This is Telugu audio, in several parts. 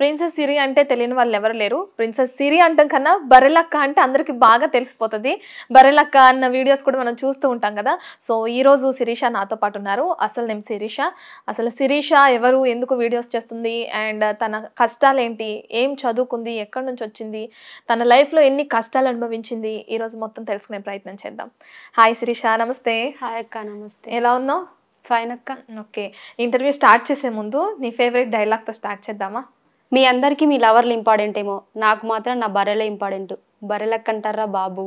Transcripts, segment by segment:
ప్రిన్సెస్ సిరి అంటే తెలియని వాళ్ళు ఎవరు లేరు ప్రిన్సెస్ సిరి అంటాం కన్నా బర్రెలక్క అంటే అందరికీ బాగా తెలిసిపోతుంది బర్రెలక్క అన్న వీడియోస్ కూడా మనం చూస్తూ ఉంటాం కదా సో ఈరోజు శిరీష నాతో పాటు ఉన్నారు అసలు నేను శిరీష అసలు శిరీష ఎవరు ఎందుకు వీడియోస్ చేస్తుంది అండ్ తన కష్టాలేంటి ఏం చదువుకుంది ఎక్కడి నుంచి వచ్చింది తన లైఫ్లో ఎన్ని కష్టాలు అనుభవించింది ఈరోజు మొత్తం తెలుసుకునే ప్రయత్నం చేద్దాం హాయ్ శిరీష నమస్తే హాయ్ అక్క నమస్తే ఎలా ఉన్నావు ఫైన్ అక్క ఓకే ఇంటర్వ్యూ స్టార్ట్ చేసే ముందు నీ ఫేవరెట్ డైలాగ్తో స్టార్ట్ చేద్దామా మీ అందరికీ మీ లవర్లు ఇంపార్టెంట్ ఏమో నాకు మాత్రం నా బర్రెలే ఇంపార్టెంట్ బర్రెలక్కంటారా బాబు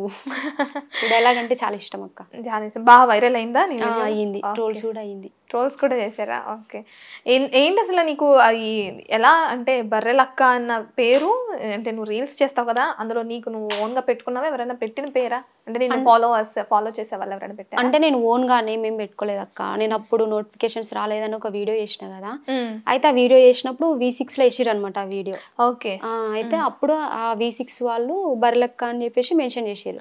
ఎలాగంటే చాలా ఇష్టం అక్క చాలా బాగా వైరల్ అయిందా అయింది ట్రోల్స్ కూడా అయింది ట్రోల్స్ కూడా చేశారా ఓకే ఏంటి అసలు నీకు అది ఎలా అంటే బర్రెలక్క అన్న పేరు అంటే నువ్వు రీల్స్ చేస్తావు కదా అందులో నీకు నువ్వు ఓన్గా పెట్టుకున్నావా ఎవరైనా పెట్టిన పేరా అంటే నేను ఫాలోవర్స్ ఫాలో చేసే వాళ్ళు ఎవరైనా పెట్టా అంటే నేను ఓన్గా నేమ్ ఏం పెట్టుకోలేదు అక్క నేను అప్పుడు నోటిఫికేషన్స్ రాలేదని ఒక వీడియో చేసిన కదా అయితే ఆ వీడియో చేసినప్పుడు వి లో వేసిరు అనమాట ఆ వీడియో ఓకే అయితే అప్పుడు ఆ వి సిక్స్ వాళ్ళు బర్రెలక్క అని చెప్పేసి మెన్షన్ చేసారు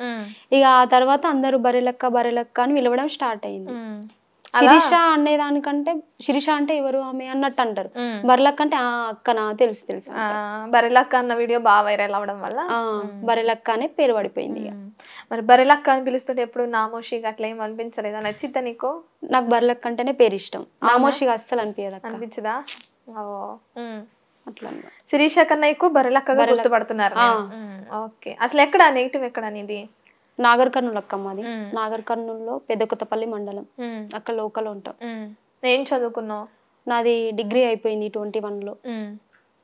ఇక ఆ తర్వాత అందరూ బర్రెలక్క బర్రెలక్క అని పిలవడం స్టార్ట్ అయింది శిరీష అనే దానికంటే శిరీష అంటే ఎవరు ఆమె అన్నట్టు అంటారు బరిలక్క అంటే ఆ అక్కనా తెలుసు తెలుసు బరిలక్క అన్న వీడియో బాగా వైరల్ అవడం వల్ల బరిలక్క అనే పేరు పడిపోయింది మరి బరిలక్క అని పిలుస్తుంటే ఎప్పుడు నామోషి అట్లా ఏం అనిపించలేదు నచ్చిద్ద నీకు నాకు బరిలక్క అంటేనే పేరు ఇష్టం నామోషిగా అస్సలు అనిపించదు అనిపించదా శిరీష కన్నా ఎక్కువ బరెలక్కగా గుర్తుపడుతున్నారు ఓకే అసలు ఎక్కడ నెగిటివ్ ఎక్కడ అనేది నాగర్ కర్నూలు అక్క మాది నాగర్ కర్నూలులో కొత్తపల్లి మండలం అక్కడ లోకల్ ఉంటాం ఏం చదువుకున్నావు నాది డిగ్రీ అయిపోయింది ట్వంటీ వన్లో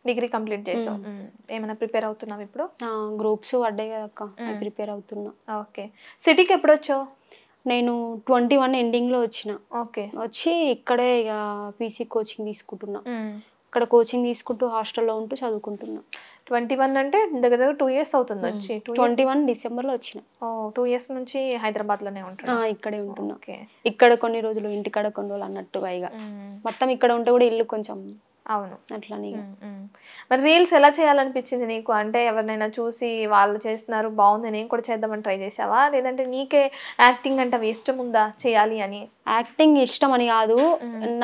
డిగ్రీ కంప్లీట్ చేసాం ఏమైనా ప్రిపేర్ అవుతున్నావు ఇప్పుడు గ్రూప్స్ పడ్డాయి కదా అక్క ప్రిపేర్ అవుతున్నా ఓకే సిటీకి ఎప్పుడు వచ్చావు నేను ట్వంటీ వన్ ఎండింగ్ లో వచ్చిన ఓకే వచ్చి ఇక్కడే ఇక పీసీ కోచింగ్ తీసుకుంటున్నా అక్కడ కోచింగ్ తీసుకుంటూ హాస్టల్లో ఉంటూ చదువుకుంటున్నా ట్వంటీ వన్ అంటే దగ్గర దగ్గర టూ ఇయర్స్ అవుతుంది వచ్చి ట్వంటీ వన్ డిసెంబర్ లో వచ్చిన టూ ఇయర్స్ నుంచి హైదరాబాద్ లోనే ఉంటున్నా ఇక్కడే ఉంటున్నా ఇక్కడ కొన్ని రోజులు ఇంటికాడ కొన్ని రోజులు అన్నట్టుగా ఇక మొత్తం ఇక్కడ ఉంటే కూడా ఇల్లు కొంచెం అవును అట్లానే మరి రీల్స్ ఎలా చేయాలనిపించింది నీకు అంటే ఎవరినైనా చూసి వాళ్ళు చేస్తున్నారు బాగుంది నేను కూడా చేద్దామని ట్రై చేసావా లేదంటే నీకే యాక్టింగ్ అంటే ఇష్టం ఉందా చేయాలి అని యాక్టింగ్ ఇష్టం అని కాదు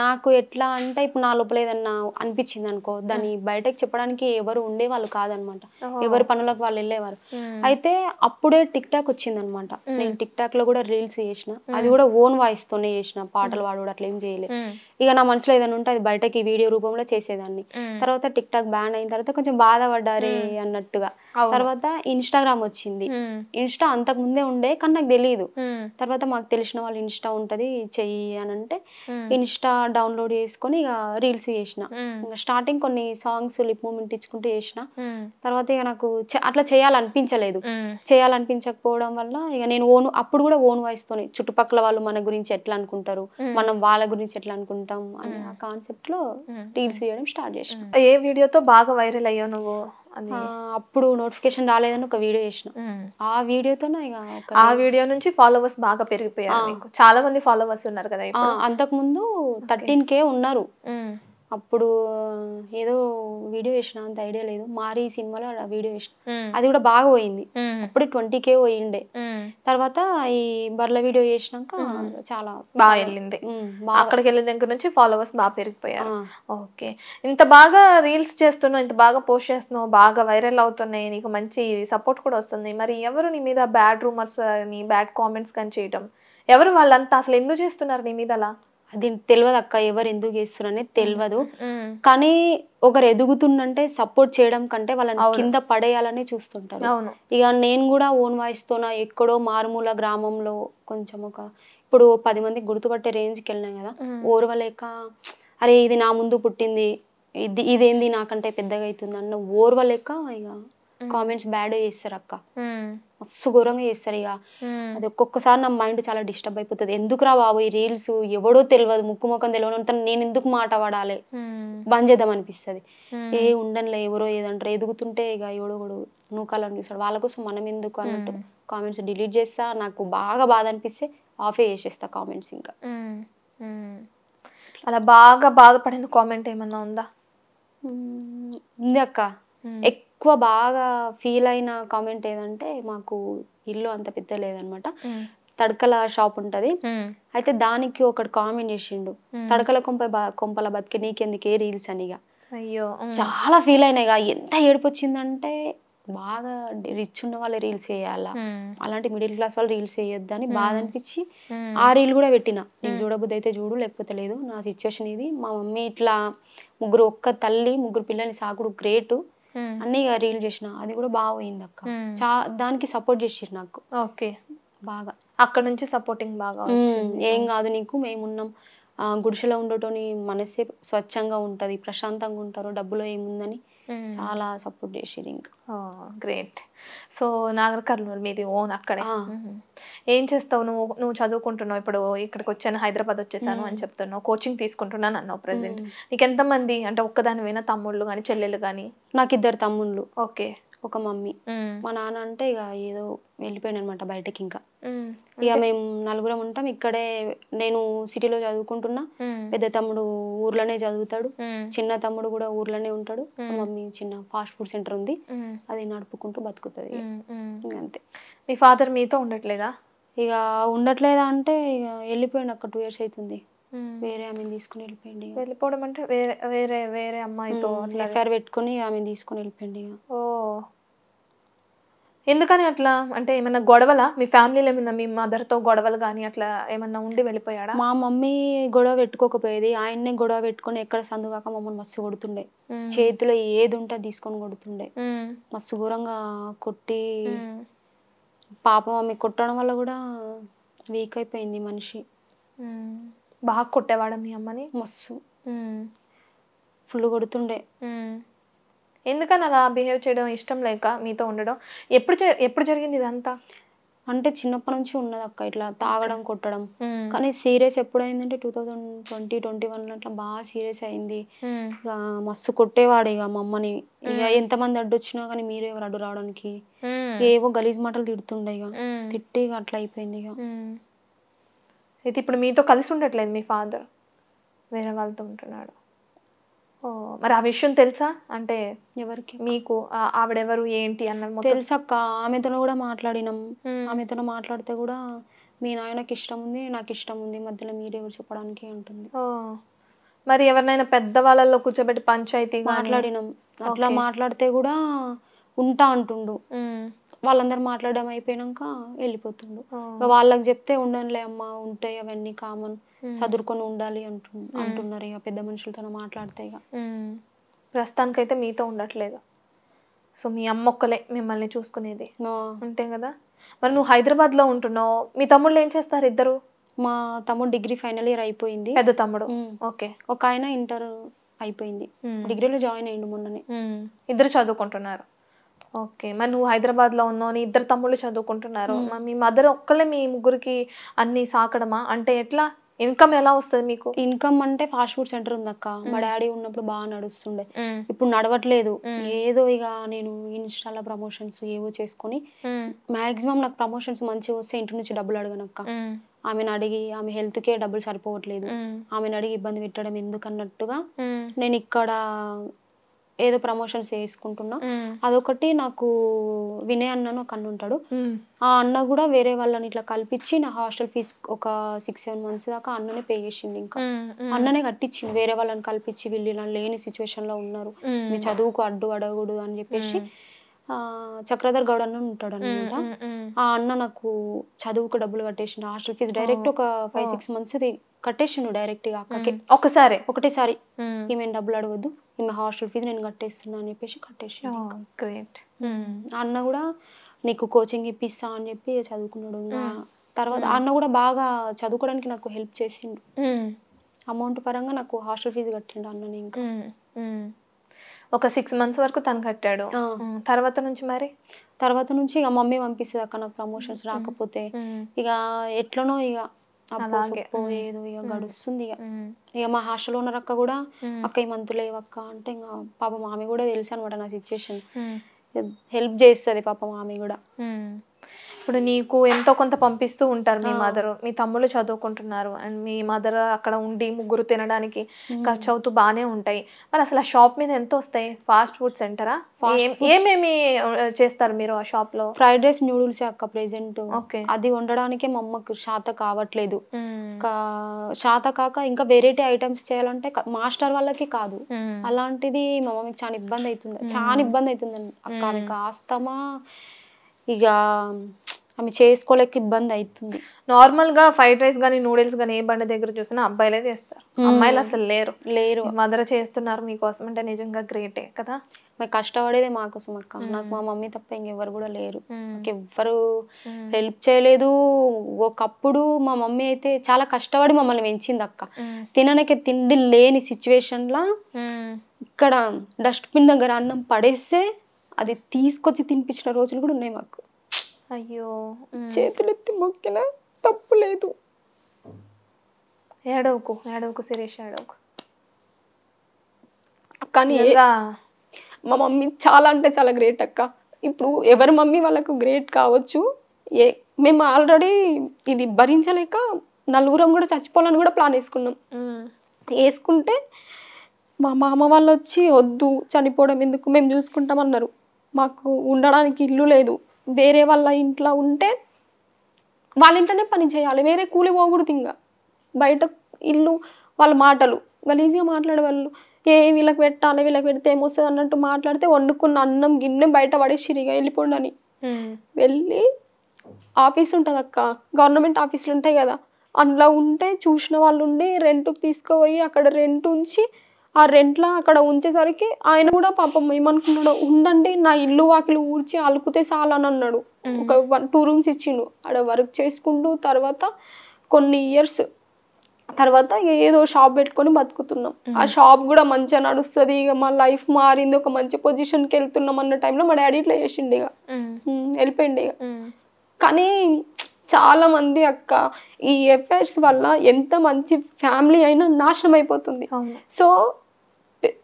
నాకు ఎట్లా అంటే ఇప్పుడు నా లోపల ఏదన్నా అనిపించింది అనుకో దాన్ని బయటకు చెప్పడానికి ఎవరు ఉండే వాళ్ళు కాదనమాట ఎవరి పనులకు వాళ్ళు వెళ్ళేవారు అయితే అప్పుడే టిక్ టాక్ వచ్చింది అనమాట నేను టిక్ టాక్ లో కూడా రీల్స్ చేసిన అది కూడా ఓన్ వాయిస్ తోనే చేసిన పాటలు వాడు అట్లా ఏం చేయలేదు ఇక నా మనసులో ఏదైనా ఉంటే అది బయటకి వీడియో రూపంలో చేసేదాన్ని తర్వాత టిక్ టాక్ బ్యాన్ అయిన తర్వాత కొంచెం బాధపడ్డారే అన్నట్టుగా తర్వాత ఇన్స్టాగ్రామ్ వచ్చింది ఇన్స్టా అంతకు ముందే ఉండే కానీ నాకు తెలియదు తర్వాత మాకు తెలిసిన వాళ్ళు ఇన్స్టా ఉంటది చెయ్యి అని అంటే ఇన్స్టా డౌన్లోడ్ చేసుకొని ఇక రీల్స్ చేసిన స్టార్టింగ్ కొన్ని సాంగ్స్ లిప్ మూమెంట్ ఇచ్చుకుంటూ చేసిన తర్వాత ఇక నాకు అట్లా చేయాలనిపించలేదు చేయాలనిపించకపోవడం వల్ల ఇక నేను ఓన్ అప్పుడు కూడా ఓన్ వాయిస్ తోనే చుట్టుపక్కల వాళ్ళు మన గురించి ఎట్లా అనుకుంటారు మనం వాళ్ళ గురించి ఎట్లా అనుకుంటాం అనే ఆ కాన్సెప్ట్ లో రీల్స్ చేయడం స్టార్ట్ చేసిన ఏ వీడియోతో బాగా వైరల్ అయ్యావు నువ్వు అప్పుడు నోటిఫికేషన్ రాలేదని ఒక వీడియో చేసిన ఆ వీడియోతో ఆ వీడియో నుంచి ఫాలోవర్స్ బాగా పెరిగిపోయారు చాలా మంది ఫాలోవర్స్ ఉన్నారు కదా అంతకు ముందు థర్టీన్ కే ఉన్నారు అప్పుడు ఏదో వీడియో వేసిన అంత ఐడియా లేదు మారి సినిమాలో వీడియో వేసిన అది కూడా బాగా పోయింది అప్పుడు ట్వంటీ కే పోయిండే తర్వాత ఈ బర్ల వీడియో వేసినాక చాలా బాగా వెళ్ళింది అక్కడికి వెళ్ళిన దగ్గర నుంచి ఫాలోవర్స్ బాగా పెరిగిపోయారు ఓకే ఇంత బాగా రీల్స్ చేస్తున్నావు ఇంత బాగా పోస్ట్ చేస్తున్నావు బాగా వైరల్ అవుతున్నాయి నీకు మంచి సపోర్ట్ కూడా వస్తుంది మరి ఎవరు నీ మీద బ్యాడ్ రూమర్స్ నీ బ్యాడ్ కామెంట్స్ కానీ చేయటం ఎవరు వాళ్ళంతా అసలు ఎందుకు చేస్తున్నారు నీ మీద అలా అది తెలియదు అక్క ఎవరు ఎందుకు చేస్తారు అనేది తెలియదు కానీ ఒకరు ఎదుగుతుండంటే సపోర్ట్ చేయడం కంటే వాళ్ళని కింద పడేయాలని చూస్తుంటారు ఇక నేను కూడా ఓన్ వాయిస్ తో ఎక్కడో మారుమూల గ్రామంలో కొంచెం ఒక ఇప్పుడు పది మందికి గుర్తుపట్టే రేంజ్కి వెళ్ళినాం కదా ఓర్వలేక అరే ఇది నా ముందు పుట్టింది ఇది ఇదేంది నాకంటే పెద్దగా అవుతుంది అన్న ఓర్వలేక ఇక కామెంట్స్ బ్యాడ్ చేస్తారు అక్క మస్తు ఘోరంగా చేస్తారు ఇక అది ఒక్కొక్కసారి నా మైండ్ చాలా డిస్టర్బ్ అయిపోతుంది ఎందుకురా బాబు ఈ రీల్స్ ఎవడో తెలియదు ముక్కు ముఖం తెలియదు నేను ఎందుకు మాట పడాలి బంద్ చేద్దాం అనిపిస్తుంది ఏ ఉండనులే ఎవరో ఏదంటారు ఎదుగుతుంటే ఇక ఎవడో కూడా నూకాలని చూస్తాడు వాళ్ళ కోసం మనం ఎందుకు అన్నట్టు కామెంట్స్ డిలీట్ చేస్తా నాకు బాగా బాధ అనిపిస్తే ఆఫే చేసేస్తా కామెంట్స్ ఇంకా అలా బాగా బాధపడిన కామెంట్ ఏమన్నా ఉందా ఉంది అక్క ఎక్కువ బాగా ఫీల్ అయిన కామెంట్ ఏదంటే మాకు ఇల్లు అంత పెద్ద లేదనమాట తడకల షాప్ ఉంటది అయితే దానికి ఒకటి కామెంట్ చేసిండు తడకల కొంప కొంపల బతికి నీకెందుకే రీల్స్ అనిగా అయ్యో చాలా ఫీల్ అయినాయిగా ఎంత ఏడుపు వచ్చిందంటే బాగా రిచ్ ఉన్న వాళ్ళు రీల్స్ వేయాల అలాంటి మిడిల్ క్లాస్ వాళ్ళు రీల్స్ వేయొద్దు అని బాధ అనిపించి ఆ రీల్ కూడా పెట్టిన నేను చూడబుద్ధి అయితే చూడు లేకపోతే లేదు నా సిచ్యువేషన్ ఇది మా మమ్మీ ఇట్లా ముగ్గురు ఒక్క తల్లి ముగ్గురు పిల్లల్ని సాకుడు గ్రేటు అన్నయ్య రీల్ చేసిన అది కూడా బాగోయింది అక్క చా దానికి సపోర్ట్ చేసిరు నాకు ఓకే బాగా అక్కడ నుంచి సపోర్టింగ్ బాగా ఏం కాదు నీకు మేమున్నాం గుడిసెలో ఉండటం మనసే స్వచ్ఛంగా ఉంటది ప్రశాంతంగా ఉంటారు డబ్బులో ఏముందని Hmm. చాలా సపోర్ట్ చేసేది ఇంకా గ్రేట్ సో నాగర్ కర్నూలు మీది ఓన్ అక్కడే hmm. ఏం చేస్తావు నువ్వు నువ్వు చదువుకుంటున్నావు ఇప్పుడు ఇక్కడికి వచ్చాను హైదరాబాద్ వచ్చేసాను hmm. అని చెప్తున్నావు కోచింగ్ తీసుకుంటున్నాను అన్నావు ప్రెసెంట్ నీకు ఎంతమంది అంటే ఒక్కదాని ఒక్కదానివైనా తమ్ముళ్ళు కానీ చెల్లెలు కానీ నాకు ఇద్దరు తమ్ముళ్ళు ఓకే ఒక మమ్మీ మా నాన్న అంటే ఇక ఏదో వెళ్ళిపోయాను అనమాట బయటకి ఇంకా ఇక మేము నలుగురం ఉంటాం ఇక్కడే నేను సిటీలో చదువుకుంటున్నా పెద్ద తమ్ముడు ఊర్లోనే చదువుతాడు చిన్న తమ్ముడు కూడా ఊర్లోనే ఉంటాడు మమ్మీ చిన్న ఫాస్ట్ ఫుడ్ సెంటర్ ఉంది అది నడుపుకుంటూ బతుకుతుంది అంతే మీ ఫాదర్ మీతో ఉండట్లేదా ఇక ఉండట్లేదా అంటే ఇక వెళ్ళిపోయింది అక్కడ టూ ఇయర్స్ అవుతుంది వేరే ఆమె తీసుకుని వెళ్ళిపోయింది వెళ్ళిపోవడం అంటే వేరే వేరే వేరే అమ్మాయితో అట్లా ఎఫ్ఐఆర్ పెట్టుకుని ఆమె తీసుకుని వెళ్ళిపోయింది ఇక ఓ ఎందుకని అట్లా అంటే ఏమైనా గొడవల మీ ఫ్యామిలీలో ఏమైనా మీ మదర్తో గొడవలు కానీ అట్లా ఏమన్నా ఉండి వెళ్ళిపోయాడా మా మమ్మీ గొడవ పెట్టుకోకపోయేది ఆయన్నే గొడవ పెట్టుకుని ఎక్కడ సందుగాక మమ్మల్ని మస్తు కొడుతుండే చేతిలో ఏది ఉంటే తీసుకొని కొడుతుండే మస్తు ఘోరంగా కొట్టి పాపం మమ్మీ కొట్టడం వల్ల కూడా వీక్ అయిపోయింది మనిషి బాగా కొట్టేవాడు మీ అమ్మని మస్తు ఫుల్ కొడుతుండే ఎందుకని అలా బిహేవ్ చేయడం ఇష్టం లేక మీతో ఉండడం ఎప్పుడు ఎప్పుడు జరిగింది ఇదంతా అంటే చిన్నప్పటి నుంచి ఉన్నది అక్క ఇట్లా తాగడం కొట్టడం కానీ సీరియస్ ఎప్పుడైందంటే two thousand twenty twenty one అట్లా బాగా సీరియస్ అయింది ఇక మస్తు కొట్టేవాడు ఇక మమ్మని ఇక ఎంతమంది అడ్డు వచ్చినా కానీ మీరే అడ్డు రావడానికి ఏవో గలీజ్ మాటలు తిడుతుండే ఇక తిట్టి ఇక అట్లా అయిపోయింది ఇక అయితే ఇప్పుడు మీతో కలిసి ఉండట్లేదు మీ ఫాదర్ వేరే వాళ్ళతో ఉంటున్నాడు మరి ఆ విషయం తెలుసా అంటే ఎవరికి మీకు ఆవిడెవరు ఏంటి అన్న తెలుసక్క ఆమెతో కూడా మాట్లాడినాం ఆమెతో మాట్లాడితే కూడా మీ నాయనకి ఇష్టం ఉంది నాకు ఇష్టం ఉంది మధ్యలో ఎవరు చెప్పడానికి ఉంటుంది మరి ఎవరినైనా పెద్ద వాళ్ళల్లో కూర్చోబెట్టి పంచాయతీ మాట్లాడినాం అట్లా మాట్లాడితే కూడా ఉంటా అంటుండు వాళ్ళందరూ మాట్లాడడం అయిపోయినాక వెళ్ళిపోతుండు వాళ్ళకి చెప్తే ఉండనులే అమ్మా ఉంటాయి అవన్నీ కామన్ చదువుకొని ఉండాలి అంటు అంటున్నారు ఇక పెద్ద మనుషులతో మాట్లాడితే ఇక ప్రస్తుతానికైతే మీతో ఉండట్లేదు సో మీ అమ్మ ఒక్కలే మిమ్మల్ని చూసుకునేది అంతే కదా మరి నువ్వు హైదరాబాద్ లో ఉంటున్నావు మీ తమ్ముళ్ళు ఏం చేస్తారు ఇద్దరు మా తమ్ముడు డిగ్రీ ఫైనల్ ఇయర్ అయిపోయింది పెద్ద తమ్ముడు ఓకే ఒక ఆయన ఇంటర్ అయిపోయింది డిగ్రీలో జాయిన్ అయ్యిండు మొన్ననే ఇద్దరు చదువుకుంటున్నారు ఓకే మరి నువ్వు హైదరాబాద్ లో ఉన్నావు నీ ఇద్దరు తమ్ముళ్ళు చదువుకుంటున్నారు మీ మదర్ ఒక్కళ్ళే మీ ముగ్గురికి అన్ని సాకడమా అంటే ఎట్లా ఇన్కమ్ ఎలా వస్తుంది మీకు ఇన్కమ్ అంటే ఫాస్ట్ ఫుడ్ సెంటర్ ఉంది అక్క మా డాడీ ఉన్నప్పుడు బాగా నడుస్తుండే ఇప్పుడు నడవట్లేదు ఏదో ఇక నేను ఇన్స్టాలో ప్రమోషన్స్ ఏవో చేసుకొని మాక్సిమం నాకు ప్రమోషన్స్ మంచిగా వస్తే ఇంటి నుంచి డబ్బులు అడగనక్క ఆమెను అడిగి ఆమె హెల్త్ కే డబ్బులు సరిపోవట్లేదు ఆమెను అడిగి ఇబ్బంది పెట్టడం ఎందుకన్నట్టుగా నేను ఇక్కడ ఏదో ప్రమోషన్స్ చేసుకుంటున్నా అదొకటి నాకు వినయ్ అన్న ఒక అన్న ఉంటాడు ఆ అన్న కూడా వేరే వాళ్ళని ఇట్లా కల్పించి నా హాస్టల్ ఫీజ్ ఒక సిక్స్ సెవెన్ మంత్స్ దాకా అన్ననే పే చేసింది ఇంకా అన్ననే కట్టించింది వేరే వాళ్ళని కల్పించి వీళ్ళు ఇలా లేని సిచ్యువేషన్ లో ఉన్నారు మీ చదువుకు అడ్డు అడగడు అని చెప్పేసి చక్రధర్ గౌడ్ అన్న ఉంటాడు అనమాట ఆ అన్న నాకు చదువుకు డబ్బులు కట్టేసిండు హాస్టల్ ఫీజు డైరెక్ట్ ఒక ఫైవ్ సిక్స్ మంత్స్ కట్టేసిండు డైరెక్ట్ గా అక్కకి ఒకసారి ఒకటేసారి ఏమేమి డబ్బులు అడగద్దు నేను హాస్టల్ ఫీజు నేను కట్టేస్తున్నా అని చెప్పేసి కట్టేసి గ్రేట్ oh, అన్న కూడా నీకు కోచింగ్ ఇప్పిస్తా అని చెప్పి చదువుకున్నాడు ఇంకా hmm. తర్వాత hmm. అన్న కూడా బాగా చదువుకోవడానికి నాకు హెల్ప్ చేసిండు అమౌంట్ hmm. పరంగా నాకు హాస్టల్ ఫీజు కట్టిండు అన్న ఇంకా ఒక సిక్స్ మంత్స్ వరకు తను కట్టాడు తర్వాత నుంచి మరి తర్వాత నుంచి ఇక మమ్మీ పంపిస్తుంది అక్క నాకు ప్రమోషన్స్ రాకపోతే ఇక ఎట్లనో ఇక అబ్బో ఏదో ఇక గడుస్తుంది ఇక ఇక మా హాస్టల్లో ఉన్న అక్క కూడా అక్క ఈ మంత్ లేవక్క అంటే ఇంకా పాప మామి కూడా తెలుసు అనమాట నా సిచ్యువేషన్ హెల్ప్ చేస్తుంది పాప ఆమె కూడా ఇప్పుడు నీకు ఎంతో కొంత పంపిస్తూ ఉంటారు మీ మదర్ మీ తమ్ముళ్ళు చదువుకుంటున్నారు అండ్ మీ మదర్ అక్కడ ఉండి ముగ్గురు తినడానికి ఖర్చు అవుతూ బాగానే ఉంటాయి మరి అసలు ఆ షాప్ మీద ఎంత వస్తాయి ఫాస్ట్ ఫుడ్ సెంటరా ఏమేమి చేస్తారు మీరు ఆ షాప్ లో ఫ్రైడ్ రైస్ నూడిల్స్ అక్క ప్రెసెంట్ ఓకే అది ఉండడానికే మా అమ్మకు శాత కావట్లేదు శాత కాక ఇంకా వెరైటీ ఐటమ్స్ చేయాలంటే మాస్టర్ వాళ్ళకి కాదు అలాంటిది మా మమ్మీకి చాలా ఇబ్బంది అవుతుంది చాలా ఇబ్బంది అవుతుంది అక్క కాస్తమా ఇక ఆమె చేసుకోలేక ఇబ్బంది అవుతుంది నార్మల్ గా ఫ్రైడ్ రైస్ కానీ నూడిల్స్ కానీ ఏ బండి దగ్గర చూసినా అబ్బాయిలే చేస్తారు అమ్మాయిలు అసలు లేరు లేరు మదర్ చేస్తున్నారు మీకోసం అంటే నిజంగా గ్రేటే కదా మేము కష్టపడేదే మాకోసం అక్క నాకు మా మమ్మీ తప్ప ఇంకెవ్వరు కూడా లేరు ఎవ్వరు హెల్ప్ చేయలేదు ఒకప్పుడు మా మమ్మీ అయితే చాలా కష్టపడి మమ్మల్ని పెంచింది అక్క తిననకి తిండి లేని లా ఇక్కడ డస్ట్బిన్ దగ్గర అన్నం పడేస్తే అది తీసుకొచ్చి తినిపించిన రోజులు కూడా ఉన్నాయి మాకు అయ్యో చేతులెత్తి మొక్కిన తప్పు లేదు ఏడవకు ఏడవకు శిరీష్ ఏడవకు కానీ మా మమ్మీ చాలా అంటే చాలా గ్రేట్ అక్క ఇప్పుడు ఎవరి మమ్మీ వాళ్ళకు గ్రేట్ కావచ్చు ఏ మేము ఆల్రెడీ ఇది భరించలేక నలుగురం కూడా చచ్చిపోవాలని కూడా ప్లాన్ వేసుకున్నాం వేసుకుంటే మా మామ వాళ్ళు వచ్చి వద్దు చనిపోవడం ఎందుకు మేము చూసుకుంటాం అన్నారు మాకు ఉండడానికి ఇల్లు లేదు వేరే వాళ్ళ ఇంట్లో ఉంటే వాళ్ళ ఇంట్లోనే పని చేయాలి వేరే కూలి పోకూడదు ఇంకా బయట ఇల్లు వాళ్ళ మాటలు గలీజీగా మాట్లాడే వాళ్ళు ఏ వీళ్ళకి పెట్టాలి వీళ్ళకి పెడితే ఏమొస్తుంది అన్నట్టు మాట్లాడితే వండుకున్న అన్నం గిన్నె బయట పడేసిరిగా వెళ్ళిపోండి వెళ్ళి ఆఫీస్ ఉంటుంది అక్క గవర్నమెంట్ ఆఫీసులు ఉంటాయి కదా అందులో ఉంటే చూసిన వాళ్ళు ఉండి రెంట్కి తీసుకుపోయి అక్కడ రెంట్ ఉంచి ఆ రెంట్లా అక్కడ ఉంచేసరికి ఆయన కూడా పాపం ఏమనుకున్నాడు ఉండండి నా ఇల్లు వాకిలు ఊడ్చి అలుకుతే చాలని అన్నాడు ఒక టూ రూమ్స్ ఇచ్చిండు ఆడ వర్క్ చేసుకుంటూ తర్వాత కొన్ని ఇయర్స్ తర్వాత ఏదో షాప్ పెట్టుకొని బతుకుతున్నాం ఆ షాప్ కూడా మంచిగా నడుస్తుంది ఇక మా లైఫ్ మారింది ఒక మంచి పొజిషన్కి వెళ్తున్నాం అన్న టైంలో మా డాడీ ఇట్లా చేసిండు ఇక వెళ్ళిపోయిండు ఇక కానీ చాలా మంది అక్క ఈ ఎఫైర్స్ వల్ల ఎంత మంచి ఫ్యామిలీ అయినా నాశనం అయిపోతుంది సో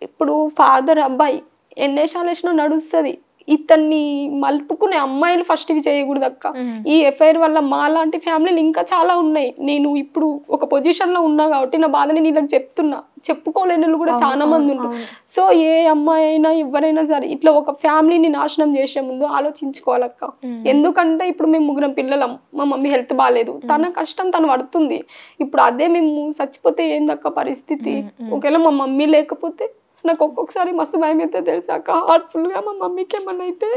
ఇప్పుడు ఫాదర్ అబ్బాయి ఎన్నేసాలు వేసినా నడుస్తుంది ఇతన్ని మలుపుకునే అమ్మాయిలు ఫస్ట్ ఇవి చేయకూడదు అక్క ఈ ఎఫ్ఐఆర్ వల్ల మా లాంటి ఫ్యామిలీలు ఇంకా చాలా ఉన్నాయి నేను ఇప్పుడు ఒక పొజిషన్ లో ఉన్నా కాబట్టి నా బాధని నీళ్ళకి చెప్తున్నా చెప్పుకోలేని కూడా చాలా మంది ఉంటారు సో ఏ అమ్మాయి అయినా ఎవరైనా సరే ఇట్లా ఒక ఫ్యామిలీని నాశనం చేసే ముందు ఆలోచించుకోవాలక్క ఎందుకంటే ఇప్పుడు మేము ముగ్గురం పిల్లలం మా మమ్మీ హెల్త్ బాగాలేదు తన కష్టం తను పడుతుంది ఇప్పుడు అదే మేము చచ్చిపోతే ఏందక్క పరిస్థితి ఒకవేళ మా మమ్మీ లేకపోతే నాకు ఒక్కొక్కసారి మస్తు భయం అవుతుంది తెలుసా హార్ట్ఫుల్ గా మా మమ్మీకి ఏమన్నా అయితే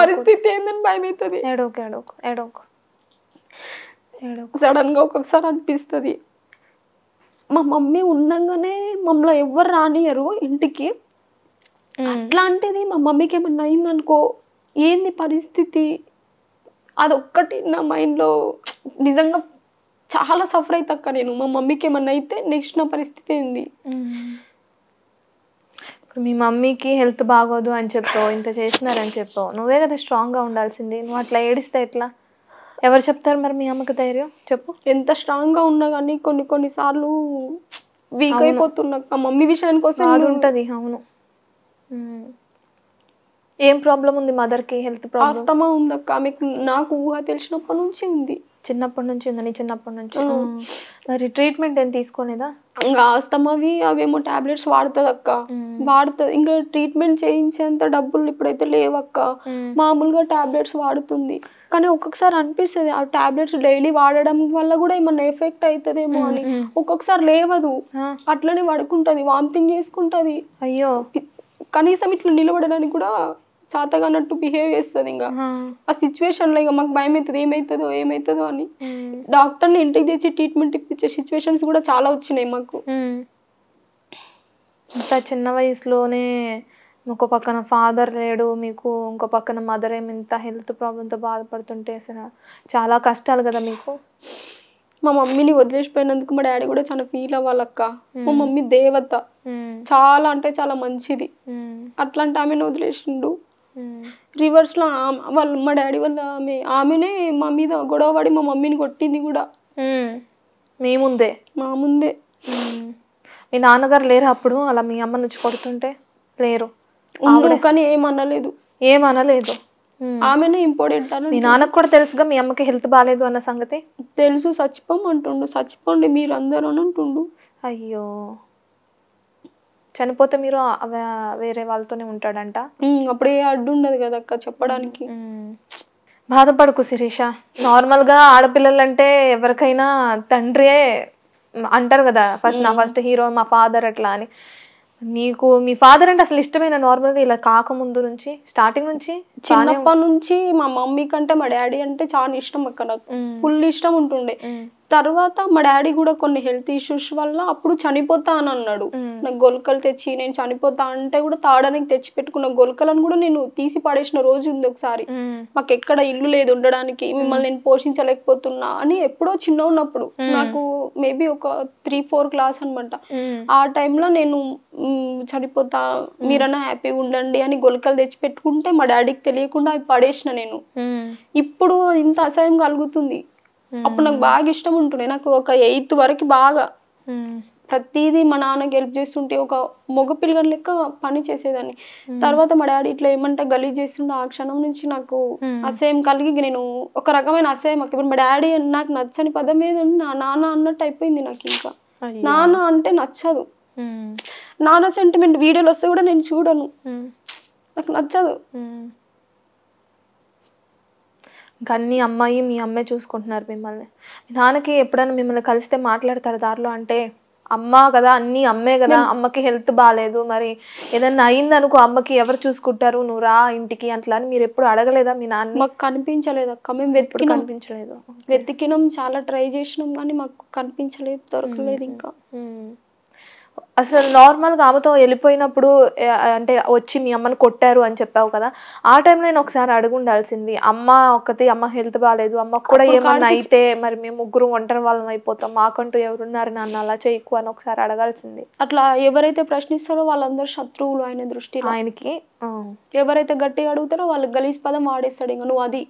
పరిస్థితి ఏందని భయం అవుతుంది సడన్ గా ఒక్కొక్కసారి అనిపిస్తుంది మా మమ్మీ ఉండగానే మమ్మల్ని ఎవరు రానియరు ఇంటికి అట్లాంటిది మా మమ్మీకి ఏమన్నా అయిందనుకో ఏంది పరిస్థితి అదొక్కటి నా మైండ్లో నిజంగా చాలా సఫర్ అవుతాక నేను మా మమ్మీకి ఏమన్నా అయితే నెక్స్ట్ నా పరిస్థితి ఏంది ఇప్పుడు మీ మమ్మీకి హెల్త్ బాగోదు అని చెప్పావు ఇంత చేసినారని చెప్పావు నువ్వే కదా స్ట్రాంగ్గా ఉండాల్సింది నువ్వు అట్లా ఏడిస్తే ఎట్లా ఎవరు చెప్తారు మరి మీ అమ్మకి ధైర్యం చెప్పు ఎంత స్ట్రాంగ్గా ఉన్నా కానీ కొన్ని కొన్నిసార్లు వీక్ అయిపోతున్నా మమ్మీ విషయానికి వస్తే ఉంటుంది అవును ఏం ప్రాబ్లం ఉంది మదర్కి హెల్త్ ప్రాబ్లం ఉందక్క మీకు నాకు ఊహ తెలిసినప్పటి నుంచి ఉంది చిన్నప్పటి నుంచి ఉందని చిన్నప్పటి నుంచి మరి ట్రీట్మెంట్ ఏం తీసుకోలేదా ఇంకా ఆస్తమావి అవేమో టాబ్లెట్స్ వాడుతుంది అక్క వాడుతుంది ఇంకా ట్రీట్మెంట్ చేయించేంత డబ్బులు ఇప్పుడైతే లేవక్క మామూలుగా టాబ్లెట్స్ వాడుతుంది కానీ ఒక్కొక్కసారి అనిపిస్తుంది ఆ టాబ్లెట్స్ డైలీ వాడడం వల్ల కూడా ఏమన్నా ఎఫెక్ట్ అవుతుందేమో అని ఒక్కొక్కసారి లేవదు అట్లనే పడుకుంటది వామిటింగ్ చేసుకుంటది అయ్యో కనీసం ఇట్లా నిలబడడానికి కూడా చాతగానట్టు బిహేవ్ చేస్తుంది ఇంకా ఆ సిచ్యువేషన్లో ఇంకా మాకు భయం అవుతుంది ఏమవుతుందో ఏమవుతుందో అని డాక్టర్ని ఇంటికి తెచ్చి ట్రీట్మెంట్ ఇప్పించే సిచ్యువేషన్స్ కూడా చాలా వచ్చినాయి మాకు ఇంకా చిన్న వయసులోనే ఇంకో పక్కన ఫాదర్ లేడు మీకు ఇంకో పక్కన మదర్ ఏమి ఇంత హెల్త్ ప్రాబ్లంతో బాధపడుతుంటే అసలు చాలా కష్టాలు కదా మీకు మా మమ్మీని వదిలేసిపోయినందుకు మా డాడీ కూడా చాలా ఫీల్ అవ్వాలక్క మా మమ్మీ దేవత చాలా అంటే చాలా మంచిది అట్లాంటి ఆమెను వదిలేసిండు రివర్స్లో వాళ్ళు మా డాడీ వాళ్ళ ఆమె ఆమెనే మా మీద గొడవ పడి మా మమ్మీని కొట్టింది కూడా మీ ముందే మా ముందే మీ నాన్నగారు లేరు అప్పుడు అలా మీ అమ్మ నుంచి కొడుతుంటే లేరు ఉండు కానీ ఏమనలేదు ఏమనలేదు ఆమెనే ఇంపార్టెంట్ మీ నాన్నకు కూడా తెలుసుగా మీ అమ్మకి హెల్త్ బాగాలేదు అన్న సంగతి తెలుసు చచ్చిపోమంటుండు చచ్చిపోండి అని అంటుండు అయ్యో చనిపోతే మీరు వేరే వాళ్ళతోనే ఉంటాడంట అప్పుడు ఏ అడ్డు ఉండదు కదా అక్క చెప్పడానికి బాధపడకు శిరీష నార్మల్ గా ఆడపిల్లలు అంటే ఎవరికైనా తండ్రియే అంటారు కదా ఫస్ట్ నా ఫస్ట్ హీరో మా ఫాదర్ అట్లా అని నీకు మీ ఫాదర్ అంటే అసలు ఇష్టమైన నార్మల్ గా ఇలా కాకముందు నుంచి స్టార్టింగ్ నుంచి చిన్నప్పటి నుంచి మా మమ్మీ కంటే మా డాడీ అంటే చాలా ఇష్టం అక్క నాకు ఫుల్ ఇష్టం ఉంటుండే తర్వాత మా డాడీ కూడా కొన్ని హెల్త్ ఇష్యూస్ వల్ల అప్పుడు చనిపోతా అని అన్నాడు నాకు గొలకలు తెచ్చి నేను చనిపోతా అంటే కూడా తాడానికి తెచ్చి పెట్టుకున్న గొలకలను కూడా నేను తీసి పడేసిన రోజు ఉంది ఒకసారి మాకు ఎక్కడ ఇల్లు లేదు ఉండడానికి మిమ్మల్ని నేను పోషించలేకపోతున్నా అని ఎప్పుడో చిన్న ఉన్నప్పుడు నాకు మేబీ ఒక త్రీ ఫోర్ క్లాస్ అనమాట ఆ టైంలో నేను చనిపోతా మీరన్నా హ్యాపీగా ఉండండి అని గొలకలు తెచ్చి పెట్టుకుంటే మా డాడీకి తెలియకుండా అవి పడేసిన నేను ఇప్పుడు ఇంత అసహ్యం కలుగుతుంది అప్పుడు నాకు బాగా ఇష్టం ఉంటుండే నాకు ఒక ఎయిత్ వరకు బాగా ప్రతిదీ మా నాన్నకి హెల్ప్ చేస్తుంటే ఒక మగ పిల్లగాని లెక్క పని చేసేదాన్ని తర్వాత మా డాడీ ఇట్లా ఏమంటే గలీజ్ చేస్తుండే ఆ క్షణం నుంచి నాకు అసహ్యం కలిగి నేను ఒక రకమైన అసహ్యం ఇప్పుడు మా డాడీ నాకు నచ్చని పదం మీద నా నాన్న అన్నట్టు అయిపోయింది నాకు ఇంకా నాన్న అంటే నచ్చదు నాన్న సెంటిమెంట్ వీడియోలు వస్తే కూడా నేను చూడను నాకు నచ్చదు ఇంకా అన్ని అమ్మాయి మీ అమ్మే చూసుకుంటున్నారు మిమ్మల్ని మీ నాన్నకి ఎప్పుడైనా మిమ్మల్ని కలిస్తే మాట్లాడతారు దారిలో అంటే అమ్మ కదా అన్నీ అమ్మే కదా అమ్మకి హెల్త్ బాగాలేదు మరి ఏదన్నా అయిందనుకో అమ్మకి ఎవరు చూసుకుంటారు నువ్వు రా ఇంటికి అట్లా అని మీరు ఎప్పుడు అడగలేదా మీ నాన్న మాకు కనిపించలేదు అక్క మేము వెతికి కనిపించలేదు వెతికినాం చాలా ట్రై చేసినాం కానీ మాకు కనిపించలేదు దొరకలేదు ఇంకా అసలు నార్మల్గా ఆమెతో వెళ్ళిపోయినప్పుడు అంటే వచ్చి మీ అమ్మని కొట్టారు అని చెప్పావు కదా ఆ టైంలో నేను ఒకసారి అడుగుండాల్సింది అమ్మ ఒకటి అమ్మ హెల్త్ బాగాలేదు అమ్మ కూడా ఏమన్నా అయితే మరి మేము ముగ్గురు ఒంటరి వాళ్ళం అయిపోతాం మాకంటూ ఎవరున్నారు నాన్న అలా చేయకు అని ఒకసారి అడగాల్సింది అట్లా ఎవరైతే ప్రశ్నిస్తారో వాళ్ళందరూ శత్రువులు ఆయన దృష్టి ఆయనకి ఎవరైతే గట్టిగా అడుగుతారో వాళ్ళు గలీజ్ పదం ఆడేస్తాడు ఇంకా నువ్వు అది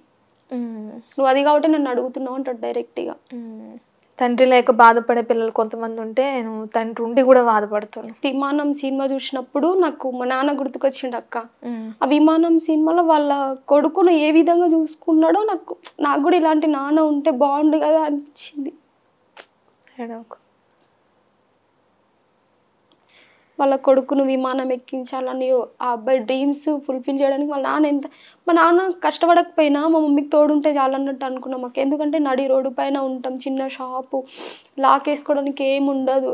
నువ్వు అది కాబట్టి నన్ను అడుగుతున్నావు అంటాడు డైరెక్ట్గా తండ్రి లేక బాధపడే పిల్లలు కొంతమంది ఉంటే నేను తండ్రి ఉండి కూడా బాధపడుతున్నాను విమానం సినిమా చూసినప్పుడు నాకు మా నాన్న గుర్తుకొచ్చిండు అక్క ఆ విమానం సినిమాలో వాళ్ళ కొడుకును ఏ విధంగా చూసుకున్నాడో నాకు నాకు కూడా ఇలాంటి నాన్న ఉంటే బాగుండు కదా అనిపించింది వాళ్ళ కొడుకును విమానం ఎక్కించాలని ఆ అబ్బాయి డ్రీమ్స్ ఫుల్ఫిల్ చేయడానికి వాళ్ళ నాన్న ఎంత మా నాన్న కష్టపడకపోయినా మా మమ్మీకి తోడుంటే చాలన్నట్టు అనుకున్నాం మాకు ఎందుకంటే నడి రోడ్డు పైన ఉంటాం చిన్న షాపు లాక్ వేసుకోవడానికి ఏముండదు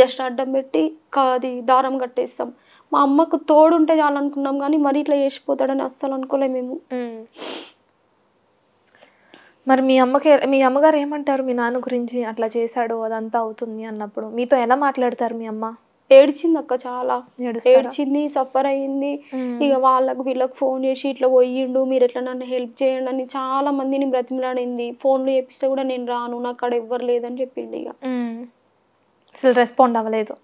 జస్ట్ అడ్డం పెట్టి అది దారం కట్టేస్తాం మా అమ్మకు తోడుంటే చాలనుకున్నాం కానీ మరి ఇట్లా చేసిపోతాడని అస్సలు అనుకోలే మేము మరి మీ అమ్మకి మీ అమ్మగారు ఏమంటారు మీ నాన్న గురించి అట్లా చేశాడు అదంతా అవుతుంది అన్నప్పుడు మీతో ఎలా మాట్లాడతారు మీ అమ్మ ఏడ్చింది అక్క చాలా ఏడ్చింది సఫర్ అయింది ఇక వాళ్ళకు వీళ్ళకి ఫోన్ చేసి ఇట్లా పోయిండు మీరు ఎట్లా నన్ను హెల్ప్ చేయండి అని చాలా మందిని బ్రతిమలాడింది ఫోన్లు చేపిస్తే కూడా నేను రాను నాకు అక్కడ ఎవ్వరు లేదని చెప్పింది ఇక అసలు రెస్పాండ్ అవ్వలేదు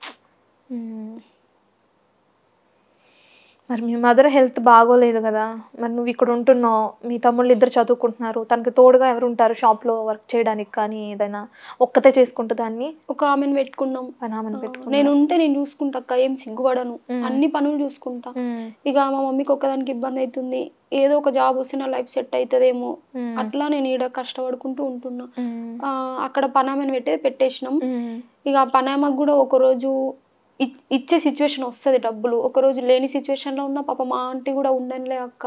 మరి మీ మదర్ హెల్త్ బాగోలేదు కదా మరి నువ్వు ఇక్కడ ఉంటున్నావు మీ తమ్ముళ్ళు ఇద్దరు చదువుకుంటున్నారు తనకి తోడుగా ఎవరు ఉంటారు షాప్లో వర్క్ చేయడానికి కానీ ఏదైనా ఒక్కతే చేసుకుంటూ దాన్ని ఒక ఆమెను పెట్టుకున్నాం ఆమెను పెట్టుకున్నాం నేను ఉంటే నేను చూసుకుంటా అక్క ఏం సిగ్గుపడను అన్ని పనులు చూసుకుంటా ఇక మా మమ్మీకి ఒక్కదానికి ఇబ్బంది అవుతుంది ఏదో ఒక జాబ్ వస్తే నా లైఫ్ సెట్ అవుతుందేమో అట్లా నేను ఈడ కష్టపడుకుంటూ ఉంటున్నా అక్కడ పనామని పెట్టే పెట్టేసినాం ఇక ఆ పనామకు కూడా ఒక రోజు ఇచ్చే సిచ్యువేషన్ వస్తుంది డబ్బులు ఒకరోజు లేని లో ఉన్న పాప మా ఆంటీ కూడా ఉండనిలే అక్క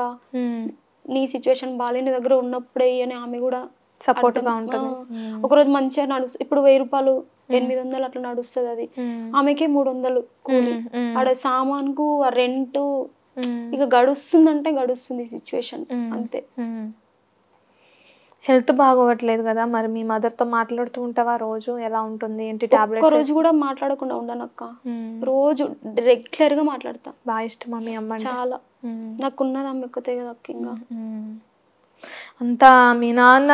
నీ సిచ్యువేషన్ బాగాలేని దగ్గర ఉన్నప్పుడే అని ఆమె కూడా సపోర్ట్గా ఉంటుంది ఒకరోజు మంచిగా నడుస్తుంది ఇప్పుడు వెయ్యి రూపాయలు ఎనిమిది వందలు అట్లా నడుస్తుంది అది ఆమెకే మూడు వందలు కూలి ఆడ ఆ రెంట్ ఇక గడుస్తుందంటే గడుస్తుంది సిచ్యువేషన్ అంతే హెల్త్ బాగోవట్లేదు కదా మరి మీ మదర్తో మాట్లాడుతూ ఉంటావా రోజు ఎలా ఉంటుంది ఏంటి టాబ్లెట్ రోజు కూడా మాట్లాడకుండా ఉండను అక్క రోజు రెగ్యులర్ గా మాట్లాడతా బాగా ఇష్టమా మీ అమ్మ చాలా ఉన్నది అమ్మ ఎక్కుతే కదా అక్క ఇంకా అంతా మీ నాన్న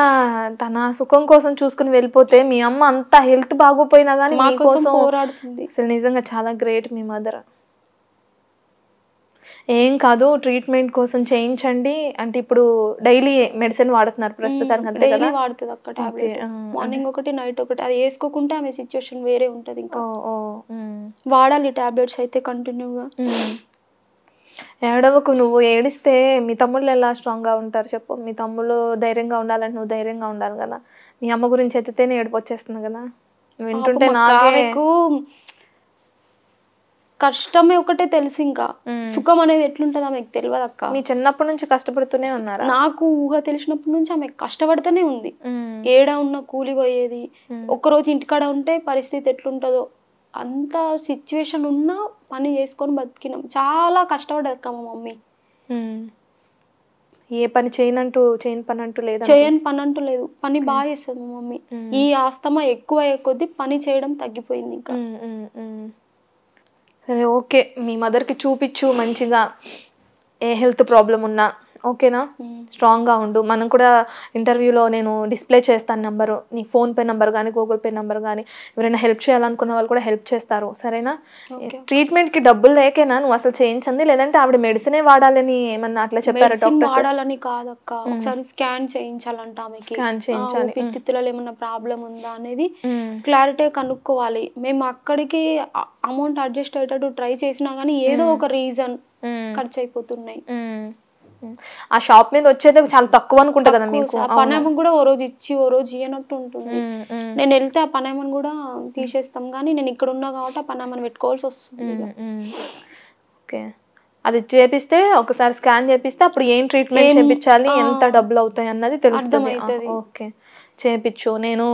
తన సుఖం కోసం చూసుకుని వెళ్ళిపోతే మీ అమ్మ అంత హెల్త్ బాగోపోయినా కానీ మాకోసం పోరాడుతుంది అసలు నిజంగా చాలా గ్రేట్ మీ మదర్ ఏం కాదు ట్రీట్మెంట్ కోసం చేయించండి అంటే ఇప్పుడు డైలీ మెడిసిన్ వాడుతున్నారు ప్రస్తుతానికి hmm, వాడుతుంది ఒక్క టాబ్లెట్ మార్నింగ్ ఒకటి నైట్ ఒకటి అది వేసుకోకుంటే ఆమె సిచ్యువేషన్ వేరే ఉంటుంది ఇంకా వాడాలి టాబ్లెట్స్ అయితే కంటిన్యూగా ఏడవకు నువ్వు ఏడిస్తే మీ తమ్ముళ్ళు ఎలా స్ట్రాంగ్గా ఉంటారు చెప్పు మీ తమ్ముళ్ళు ధైర్యంగా ఉండాలంటే నువ్వు ధైర్యంగా ఉండాలి కదా మీ అమ్మ గురించి ఎత్తితేనే ఏడుపు వచ్చేస్తుంది కదా వింటుంటే నాకు కష్టమే ఒకటే తెలుసు ఇంకా సుఖం అనేది ఎట్లుంటుంది ఆమెకు తెలియదు అక్క మీ చిన్నప్పటి నుంచి కష్టపడుతూనే ఉన్నారు నాకు ఊహ తెలిసినప్పటి నుంచి ఆమె కష్టపడుతూనే ఉంది ఏడ ఉన్న కూలి పోయేది ఒకరోజు ఇంటికాడ ఉంటే పరిస్థితి ఎట్లుంటుందో అంత సిచ్యువేషన్ ఉన్నా పని చేసుకొని బతికినాం చాలా కష్టపడ్డది అక్క మా మమ్మీ ఏ పని చేయనంటూ చేయని పని అంటూ లేదు చేయని పని అంటూ లేదు పని బాగా చేస్తుంది మా మమ్మీ ఈ ఆస్తమా ఎక్కువ అయ్యే కొద్దీ పని చేయడం తగ్గిపోయింది ఇంకా సరే ఓకే మీ మదర్కి చూపించు మంచిగా ఏ హెల్త్ ప్రాబ్లం ఉన్నా ఓకేనా స్ట్రాంగ్గా ఉండు మనం కూడా ఇంటర్వ్యూలో నేను డిస్ప్లే చేస్తాను నెంబరు నీ ఫోన్పే నెంబర్ కానీ గూగుల్ పే నెంబర్ కానీ ఎవరైనా హెల్ప్ చేయాలనుకున్న వాళ్ళు కూడా హెల్ప్ చేస్తారు సరేనా ట్రీట్మెంట్కి డబ్బులు లేకేనా నువ్వు అసలు చేయించండి లేదంటే ఆవిడ మెడిసినే వాడాలని ఏమన్నా అట్లా చెప్పారు డాక్టర్ వాడాలని కాదక్క ఒకసారి స్కాన్ చేయించాలంట స్కాన్ చేయించాలి ఊపిరితిత్తులలో ఏమన్నా ప్రాబ్లం ఉందా అనేది క్లారిటీ కనుక్కోవాలి మేము అక్కడికి అమౌంట్ అడ్జస్ట్ అయ్యేటట్టు ట్రై చేసినా కానీ ఏదో ఒక రీజన్ ఖర్చు అయిపోతున్నాయి ఆ షాప్ మీద వచ్చేది చాలా తక్కువ అనుకుంటా కదా మీకు ఆ పనామం కూడా ఓ రోజు ఇచ్చి ఓ రోజు ఇయ్యనట్టు ఉంటుంది నేను వెళ్తే ఆ పనామని కూడా తీసేస్తాం కానీ నేను ఇక్కడ ఉన్నా కాబట్టి ఆ పనామని పెట్టుకోవాల్సి వస్తుంది ఓకే అది చేపిస్తే ఒకసారి స్కాన్ చేపిస్తే అప్పుడు ఏం ట్రీట్మెంట్ చేపించాలి ఎంత డబ్బులు అవుతాయి అన్నది తెలుస్తుంది ఓకే చేయించు నేను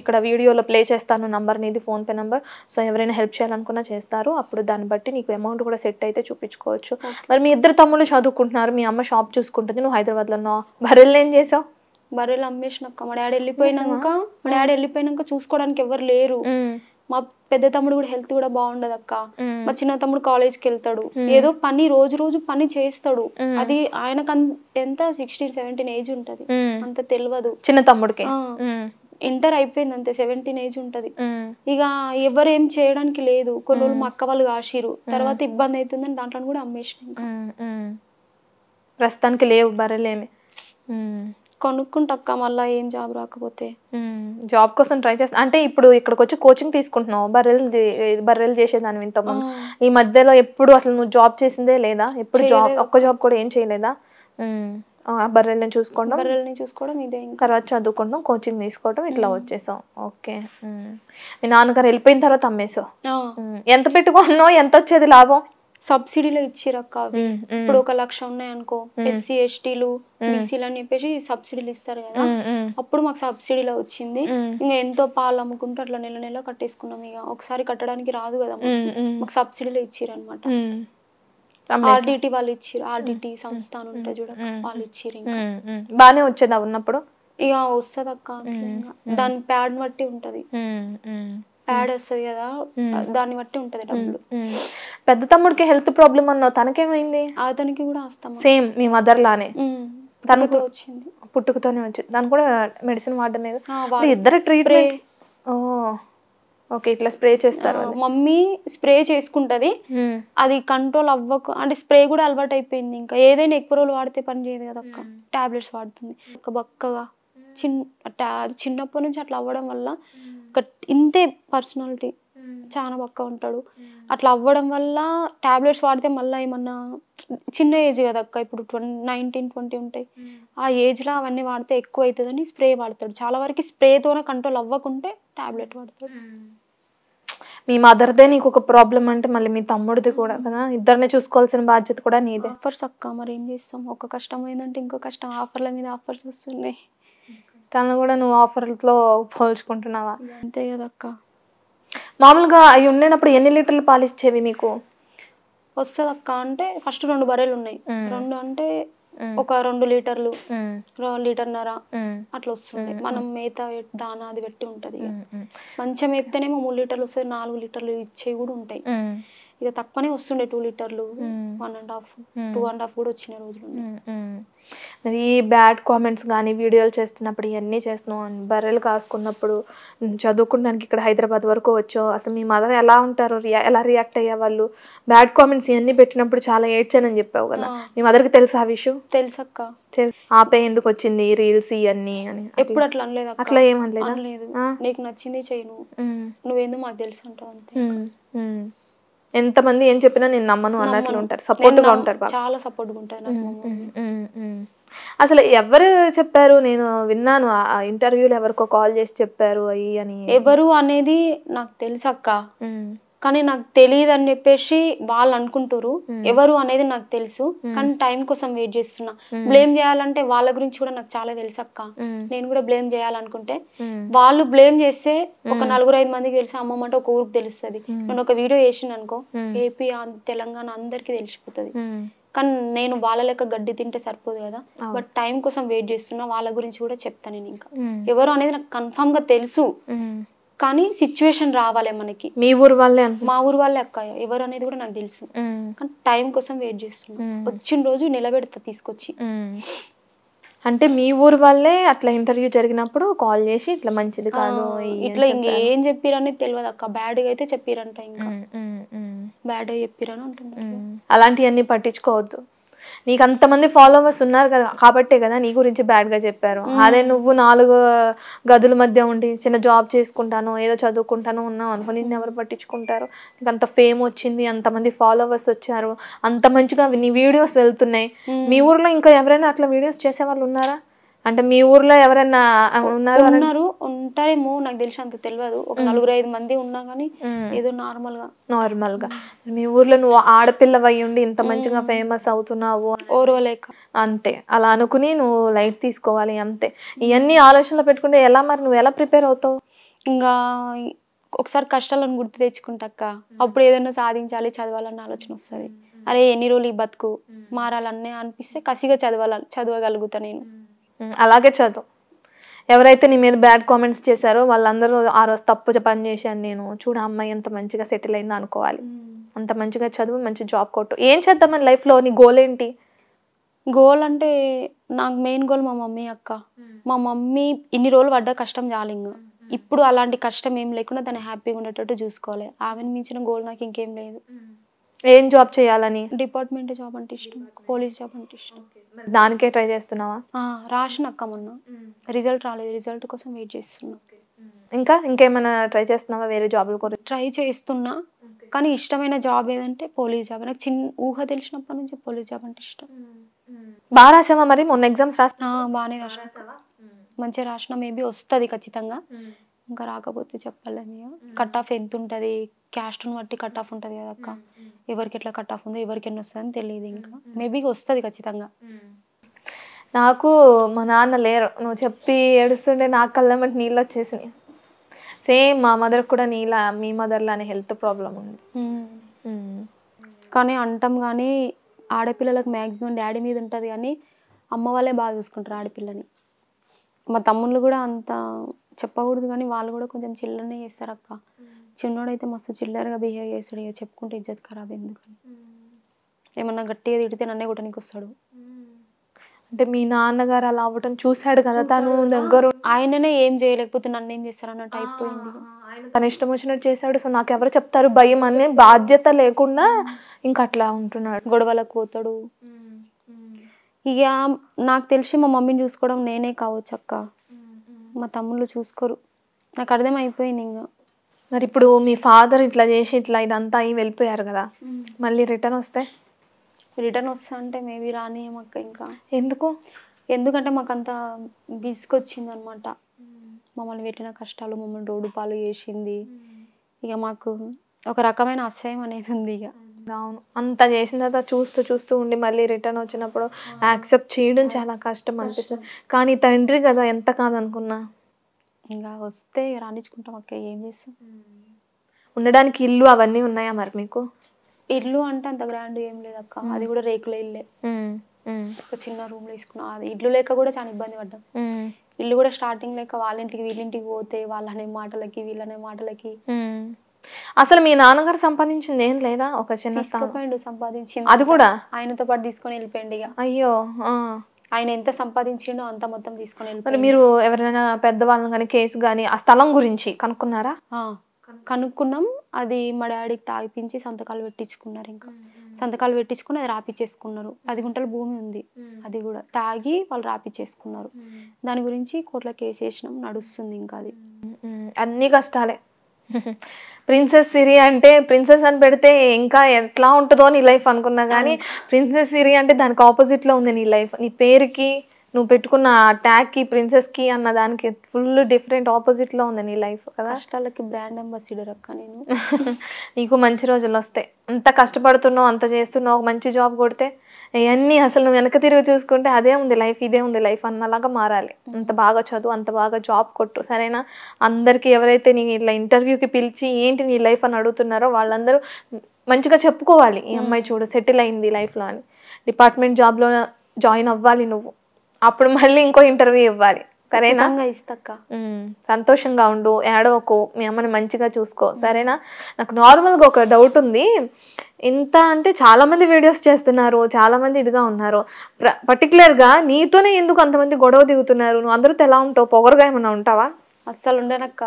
ఇక్కడ వీడియోలో ప్లే చేస్తాను నంబర్ నీది ఫోన్పే నంబర్ సో ఎవరైనా హెల్ప్ చేయాలనుకున్నా చేస్తారు అప్పుడు దాన్ని బట్టి నీకు అమౌంట్ కూడా సెట్ అయితే చూపించుకోవచ్చు మరి మీ ఇద్దరు తమ్ముళ్ళు చదువుకుంటున్నారు మీ అమ్మ షాప్ చూసుకుంటుంది నువ్వు హైదరాబాద్లో ఉన్నావు బర్రెలు ఏం చేసావు బర్రెలు అమ్మేసినాక మా డాడీ వెళ్ళిపోయినాక మా డాడీ వెళ్ళిపోయినాక చూసుకోవడానికి ఎవరు లేరు మా పెద్ద తమ్ముడు కూడా హెల్త్ కూడా బాగుండదు అక్క మా చిన్న తమ్ముడు కాలేజ్కి వెళ్తాడు ఏదో పని రోజు రోజు పని చేస్తాడు అది ఆయనకు ఎంత సిక్స్టీన్ సెవెంటీన్ ఏజ్ ఉంటది అంత తెలియదు చిన్న తమ్ముడికి ఇంటర్ అయిపోయింది అంతే సెవెంటీన్ ఏజ్ ఉంటది ఇక ఎవరు ఏం చేయడానికి లేదు కొన్ని రోజులు మా అక్క వాళ్ళు కాసిరు తర్వాత ఇబ్బంది అవుతుందని దాంట్లో కూడా అమ్మేసిన ప్రస్తుతానికి లేవు బర్రెలేమి కనుక్కుంటా అక్క మళ్ళీ ఏం జాబ్ రాకపోతే జాబ్ కోసం ట్రై చేస్తా అంటే ఇప్పుడు ఇక్కడికి వచ్చి కోచింగ్ తీసుకుంటున్నావు బర్రెలు బర్రెలు చేసేదాన్ని ఇంత ఈ మధ్యలో ఎప్పుడు అసలు నువ్వు జాబ్ చేసిందే లేదా ఎప్పుడు జాబ్ ఒక్క జాబ్ కూడా ఏం చేయలేదా బర్రెల్ని చూసుకోవడం బర్రెల్ని చూసుకోవడం ఇదే తర్వాత చదువుకుంటాం కోచింగ్ తీసుకోవడం ఇట్లా వచ్చేసాం ఓకే మీ నాన్నగారు వెళ్ళిపోయిన తర్వాత అమ్మేసావు ఎంత పెట్టుకున్నావు ఎంత వచ్చేది లాభం సబ్సిడీలో ఇచ్చిరక్క అవి ఇప్పుడు ఒక లక్ష ఉన్నాయనుకో ఎస్సీ ఎస్టీలు బీసీలు అని చెప్పేసి సబ్సిడీలు ఇస్తారు కదా అప్పుడు మాకు సబ్సిడీలో వచ్చింది ఇంకా ఎంతో పాలు అమ్ముకుంటూ అట్లా నెల నెల కట్టేసుకున్నాం ఇక ఒకసారి కట్టడానికి రాదు కదా మాకు సబ్సిడీలో ఇచ్చిరు అనమాట ఆర్డిటి వాళ్ళు ఇచ్చారు ఆర్డిటి సంస్థ అని ఉంటుంది చూడక్క వాళ్ళు ఇచ్చారు ఇంకా బాగానే వచ్చేదా ఉన్నప్పుడు ఇక వస్తుంది అక్క దాని ప్యాడ్ బట్టి ఉంటది యాడ్ mm. వస్తుంది కదా mm. దాన్ని బట్టి ఉంటది mm. డబ్బులు పెద్ద తమ్ముడికి హెల్త్ ప్రాబ్లం అన్నావు తనకేమైంది అతనికి కూడా వస్తాం సేమ్ మీ మదర్ లానే తనతో వచ్చింది పుట్టుకతోనే వచ్చింది దాని కూడా మెడిసిన్ వాడడం లేదు ఇద్దరు ట్రీట్మెంట్ ఓ ఓకే ఇట్లా స్ప్రే చేస్తారు మమ్మీ స్ప్రే చేసుకుంటది అది కంట్రోల్ అవ్వక అంటే స్ప్రే కూడా అలవాటు అయిపోయింది ఇంకా ఏదైనా ఎక్కువ రోజులు వాడితే పని చేయదు కదా ఒక్క టాబ్లెట్స్ వాడుతుంది ఒక బక్కగా చిన్న అది చిన్నప్పటి నుంచి అట్లా అవ్వడం వల్ల ఒక ఇంతే పర్సనాలిటీ చాలా పక్క ఉంటాడు అట్లా అవ్వడం వల్ల ట్యాబ్లెట్స్ వాడితే మళ్ళీ ఏమన్నా చిన్న ఏజ్ కదా అక్క ఇప్పుడు ట్వంటీ నైన్టీన్ ట్వంటీ ఉంటాయి ఆ ఏజ్లో అవన్నీ వాడితే ఎక్కువ అవుతుందని స్ప్రే వాడతాడు చాలా వరకు స్ప్రేతోనే కంట్రోల్ అవ్వకుంటే ట్యాబ్లెట్ వాడతాడు మీ మదర్దే నీకు ఒక ప్రాబ్లం అంటే మళ్ళీ మీ తమ్ముడిది కూడా కదా ఇద్దరిని చూసుకోవాల్సిన బాధ్యత కూడా నీదే ఆఫర్స్ అక్క మరి ఏం చేస్తాం ఒక కష్టం ఏంటంటే ఇంకో కష్టం ఆఫర్ల మీద ఆఫర్స్ వస్తున్నాయి తను కూడా నువ్వు ఆఫర్లతో పోల్చుకుంటున్నావా అంతే కదక్క మామూలుగా అవి ఉండినప్పుడు ఎన్ని లీటర్లు పాలిచ్చేవి మీకు వస్తుంది అక్క అంటే ఫస్ట్ రెండు బర్రెలు ఉన్నాయి రెండు అంటే ఒక రెండు లీటర్లు లీటర్న్నర అట్లా వస్తుండే మనం మేత దానా అది పెట్టి ఉంటది మంచిగా మేపితేనేమో మూడు లీటర్లు వస్తాయి నాలుగు లీటర్లు ఇచ్చేవి కూడా ఉంటాయి ఇక తక్కువనే వస్తుండే టూ లీటర్లు one and half two and half కూడా వచ్చిన రోజులు ఈ బ్యాడ్ కామెంట్స్ కానీ వీడియోలు చేస్తున్నప్పుడు ఇవన్నీ చేస్తున్నాం బర్రెలు కాసుకున్నప్పుడు చదువుకుంటానికి ఇక్కడ హైదరాబాద్ వరకు వచ్చో అసలు మీ మదర్ ఎలా ఉంటారు ఎలా రియాక్ట్ అయ్యే వాళ్ళు బ్యాడ్ కామెంట్స్ ఇవన్నీ పెట్టినప్పుడు చాలా ఏడ్చానని చెప్పావు కదా మీ మదర్కి తెలుసా ఆ విషయం తెలుసక్క ఆపే ఎందుకు వచ్చింది రీల్స్ ఇవన్నీ అని ఎప్పుడు అట్లా అనలేదు అట్లా ఏమనలేదు నీకు నచ్చింది చేయను నువ్వేందుకు మాకు తెలుసు అంటావు అంతే ఎంతమంది ఏం చెప్పినా నేను నమ్మను అన్నట్లు ఉంటారు సపోర్ట్ గా ఉంటారు చాలా గా ఉంటారు అసలు ఎవరు చెప్పారు నేను విన్నాను ఆ ఇంటర్వ్యూలో ఎవరికో కాల్ చేసి చెప్పారు అయ్యి అని ఎవరు అనేది నాకు తెలుసక్క కానీ నాకు తెలియదు అని చెప్పేసి వాళ్ళు అనుకుంటారు ఎవరు అనేది నాకు తెలుసు కానీ టైం కోసం వెయిట్ చేస్తున్నా బ్లేమ్ చేయాలంటే వాళ్ళ గురించి కూడా నాకు చాలా తెలుసు అక్క నేను కూడా బ్లేమ్ చేయాలనుకుంటే వాళ్ళు బ్లేమ్ చేస్తే ఒక నలుగురు ఐదు మందికి తెలిసి అమ్మమ్మ అంటే ఒక ఊరికి తెలుస్తుంది నేను ఒక వీడియో చేసిన అనుకో ఏపీ తెలంగాణ అందరికి తెలిసిపోతుంది కానీ నేను వాళ్ళ లెక్క గడ్డి తింటే సరిపోదు కదా బట్ టైం కోసం వెయిట్ చేస్తున్నా వాళ్ళ గురించి కూడా చెప్తాను నేను ఇంకా ఎవరు అనేది నాకు కన్ఫామ్ గా తెలుసు కానీ సిచ్యువేషన్ రావాలి మనకి మీ ఊరు వాళ్ళే మా ఊరు వాళ్ళే అక్క ఎవరు అనేది కూడా నాకు తెలుసు కానీ టైం కోసం వెయిట్ చేస్తున్నాం వచ్చిన రోజు నిలబెడతా తీసుకొచ్చి అంటే మీ ఊరు వాళ్ళే అట్లా ఇంటర్వ్యూ జరిగినప్పుడు కాల్ చేసి ఇట్లా మంచిది కాదు ఇట్లా ఇంకా ఏం చెప్పిరనేది తెలియదు అక్క గా అయితే చెప్పిరంట ఇంకా బ్యాడ్ చెప్పిరని అంటున్నారు అలాంటివన్నీ పట్టించుకోవద్దు నీకు అంతమంది ఫాలోవర్స్ ఉన్నారు కదా కాబట్టే కదా నీ గురించి బ్యాడ్ గా చెప్పారు అదే నువ్వు నాలుగు గదుల మధ్య ఉండి చిన్న జాబ్ చేసుకుంటాను ఏదో చదువుకుంటాను ఉన్నావు అనుకో నిన్ను ఎవరు పట్టించుకుంటారు నీకు అంత ఫేమ్ వచ్చింది అంతమంది ఫాలోవర్స్ వచ్చారు అంత మంచిగా నీ వీడియోస్ వెళ్తున్నాయి మీ ఊర్లో ఇంకా ఎవరైనా అట్లా వీడియోస్ చేసే వాళ్ళు ఉన్నారా అంటే మీ ఊర్లో ఎవరైనా ఉన్నారు ఉన్నారు ఉంటారేమో నాకు తెలిసి అంత తెలియదు ఒక నలుగురు ఐదు మంది ఉన్నా కానీ ఏదో నార్మల్ గా నార్మల్ గా మీ ఊర్లో నువ్వు ఆడపిల్ల ఉండి ఇంత మంచిగా ఫేమస్ అవుతున్నావు ఓర్వలేక అంతే అలా అనుకుని నువ్వు లైట్ తీసుకోవాలి అంతే ఇవన్నీ ఆలోచనలు పెట్టుకుంటే ఎలా మరి నువ్వు ఎలా ప్రిపేర్ అవుతావు ఇంకా ఒకసారి కష్టాలను గుర్తు తెచ్చుకుంటా అప్పుడు ఏదైనా సాధించాలి చదవాలన్న ఆలోచన వస్తుంది అరే ఎన్ని రోజులు ఈ బతుకు మారాలన్నీ అనిపిస్తే కసిగా చదవాల చదవగలుగుతా నేను అలాగే చదువు ఎవరైతే నీ మీద బ్యాడ్ కామెంట్స్ చేశారో వాళ్ళందరూ ఆ రోజు తప్పు పని చేశాను నేను చూడు అమ్మాయి ఎంత మంచిగా సెటిల్ అయిందో అనుకోవాలి అంత మంచిగా చదువు మంచి జాబ్ కొట్టు ఏం చేద్దామని లైఫ్లో నీ గోల్ ఏంటి గోల్ అంటే నాకు మెయిన్ గోల్ మా మమ్మీ అక్క మా మమ్మీ ఇన్ని రోజులు పడ్డ కష్టం చాలు ఇంకా ఇప్పుడు అలాంటి కష్టం ఏం లేకుండా దాన్ని హ్యాపీగా ఉండేటట్టు చూసుకోవాలి ఆమెను మించిన గోల్ నాకు ఇంకేం లేదు ఏం జాబ్ చేయాలని డిపార్ట్మెంట్ జాబ్ అంటే ఇష్టం పోలీస్ జాబ్ అంటే ఇష్టం దానికే ట్రై చేస్తున్నావా రాసిన అక్క మొన్న రిజల్ట్ రాలేదు రిజల్ట్ కోసం వెయిట్ చేస్తున్నా ఇంకా ఇంకేమైనా ట్రై చేస్తున్నావా వేరే జాబ్ ట్రై చేస్తున్నా కానీ ఇష్టమైన జాబ్ ఏదంటే పోలీస్ జాబ్ నాకు చిన్న ఊహ తెలిసినప్పటి నుంచి పోలీస్ జాబ్ అంటే ఇష్టం బాగా రాసావా మరి మొన్న ఎగ్జామ్స్ రాస్తా బాగానే రాసా మంచిగా రాసిన మేబీ వస్తుంది ఖచ్చితంగా ఇంకా రాకపోతే చెప్పాలి కట్ ఆఫ్ ఎంత ఉంటుంది క్యాస్ట్ను బట్టి కట్ ఆఫ్ ఉంటుంది కదా అక్క ఎవరికి ఎట్లా కట్ ఆఫ్ ఉందో ఎవరికి ఎన్ని వస్తుందని తెలియదు ఇంకా మేబీ వస్తుంది ఖచ్చితంగా నాకు మా నాన్న లేరు నువ్వు చెప్పి ఏడుస్తుండే నాకు కళ్ళమంటే నీళ్ళు వచ్చేసినాయి సేమ్ మా మదర్ కూడా నీళ్ళ మీ మదర్ లానే హెల్త్ ప్రాబ్లం ఉంది కానీ అంటాం కానీ ఆడపిల్లలకు మ్యాక్సిమం డాడీ మీద ఉంటుంది కానీ అమ్మ వాళ్ళే బాగా చూసుకుంటారు ఆడపిల్లని మా తమ్ముళ్ళు కూడా అంత చెప్పకూడదు కానీ వాళ్ళు కూడా కొంచెం చిల్లరనే చేస్తారు అక్క చిన్నోడైతే మస్తు చిల్లరగా బిహేవ్ చేస్తాడు ఇక చెప్పుకుంటే ఇజ్జత్ ఖరాబ్ ఎందుకని ఏమన్నా గట్టిగా తిడితే నన్నే కొట్టడానికి వస్తాడు అంటే మీ నాన్నగారు అలా అవ్వటం చూశాడు కదా తను దగ్గర ఆయననే ఏం చేయలేకపోతే నన్ను ఏం చేస్తారు అన్నట్టు అయిపోయింది తన ఇష్టం వచ్చినట్టు చేశాడు సో నాకు ఎవరు చెప్తారు భయం అనే బాధ్యత లేకుండా ఇంకా అట్లా ఉంటున్నాడు గొడవలకు పోతాడు ఇక నాకు తెలిసి మా మమ్మీని చూసుకోవడం నేనే కావచ్చు అక్క మా తమ్ముళ్ళు చూసుకోరు నాకు అర్థమైపోయింది ఇంకా మరి ఇప్పుడు మీ ఫాదర్ ఇట్లా చేసి ఇట్లా ఇదంతా అయ్యి వెళ్ళిపోయారు కదా మళ్ళీ రిటర్న్ వస్తే రిటర్న్ వస్తా అంటే మేబీ రాని అక్క ఇంకా ఎందుకు ఎందుకంటే మాకు అంత బిసుకొచ్చింది అనమాట మమ్మల్ని పెట్టిన కష్టాలు మమ్మల్ని రోడ్డు పాలు చేసింది ఇక మాకు ఒక రకమైన అసహ్యం అనేది ఉంది ఇక అవును అంత చేసిన తర్వాత చూస్తూ చూస్తూ ఉండి మళ్ళీ రిటర్న్ వచ్చినప్పుడు యాక్సెప్ట్ చేయడం చాలా కష్టం అనిపిస్తుంది కానీ తండ్రి కదా ఎంత కాదనుకున్నా ఇంకా వస్తే రాణించుకుంటాం అక్క ఏం చేస్తాం ఉండడానికి ఇల్లు అవన్నీ ఉన్నాయా మరి మీకు ఇల్లు అంటే అంత గ్రాండ్ ఏం లేదు అక్క అది కూడా రేకుల ఇల్లే ఒక చిన్న రూమ్ లో వేసుకున్నాం అది ఇల్లు లేక కూడా చాలా ఇబ్బంది పడ్డాం ఇల్లు కూడా స్టార్టింగ్ లేక వాళ్ళ ఇంటికి వీళ్ళింటికి పోతే వాళ్ళనే మాటలకి వీళ్ళనే మాటలకి అసలు మీ నాన్నగారు సంపాదించింది ఏం లేదా ఒక చిన్న సంపాదించింది అది కూడా ఆయనతో పాటు తీసుకొని వెళ్ళిపోయింది ఇక అయ్యో ఆయన ఎంత సంపాదించిండో అంత మొత్తం తీసుకొని వెళ్ళిపోయారు మీరు ఎవరైనా పెద్దవాళ్ళని కానీ కేసు కానీ ఆ స్థలం గురించి కనుక్కున్నారా కనుక్కున్నాం అది మా డాడీకి తాగిపించి సంతకాలు పెట్టించుకున్నారు ఇంకా సంతకాలు పెట్టించుకుని అది రాపిచ్చేసుకున్నారు పది గుంటల భూమి ఉంది అది కూడా తాగి వాళ్ళు రాపిచ్చేసుకున్నారు దాని గురించి కోట్ల కేసు వేసినాం నడుస్తుంది ఇంకా అది అన్ని కష్టాలే ప్రిన్సెస్ సిరి అంటే ప్రిన్సెస్ అని పెడితే ఇంకా ఎట్లా ఉంటుందో నీ లైఫ్ అనుకున్నా కానీ ప్రిన్సెస్ సిరి అంటే దానికి ఆపోజిట్లో ఉంది నీ లైఫ్ నీ పేరుకి నువ్వు పెట్టుకున్న ట్యాగ్కి ప్రిన్సెస్కి అన్న దానికి ఫుల్ డిఫరెంట్ ఆపోజిట్లో ఉంది నీ లైఫ్ కదా కష్టాలకి బ్రాండ్ అంబాసిడర్ అక్క నేను నీకు మంచి రోజులు వస్తాయి అంత కష్టపడుతున్నావు అంత చేస్తున్నావు మంచి జాబ్ కొడితే ఇవన్నీ అసలు నువ్వు వెనక తిరిగి చూసుకుంటే అదే ఉంది లైఫ్ ఇదే ఉంది లైఫ్ అన్నలాగా మారాలి అంత బాగా చదువు అంత బాగా జాబ్ కొట్టు సరేనా అందరికీ ఎవరైతే నీ ఇట్లా ఇంటర్వ్యూకి పిలిచి ఏంటి నీ లైఫ్ అని అడుగుతున్నారో వాళ్ళందరూ మంచిగా చెప్పుకోవాలి ఈ అమ్మాయి చూడు సెటిల్ అయింది లైఫ్లో అని డిపార్ట్మెంట్ జాబ్లో జాయిన్ అవ్వాలి నువ్వు అప్పుడు మళ్ళీ ఇంకో ఇంటర్వ్యూ ఇవ్వాలి సరేనా ఇస్తాక సంతోషంగా ఉండు ఏడవకు మీ అమ్మని మంచిగా చూసుకో సరేనా నాకు నార్మల్గా ఒక డౌట్ ఉంది ఇంత అంటే చాలామంది వీడియోస్ చేస్తున్నారు చాలామంది ఇదిగా ఉన్నారు గా నీతోనే ఎందుకు అంతమంది గొడవ దిగుతున్నారు నువ్వు అందరితో ఎలా ఉంటావు పొగరుగా ఏమైనా ఉంటావా అస్సలు ఉండనక్క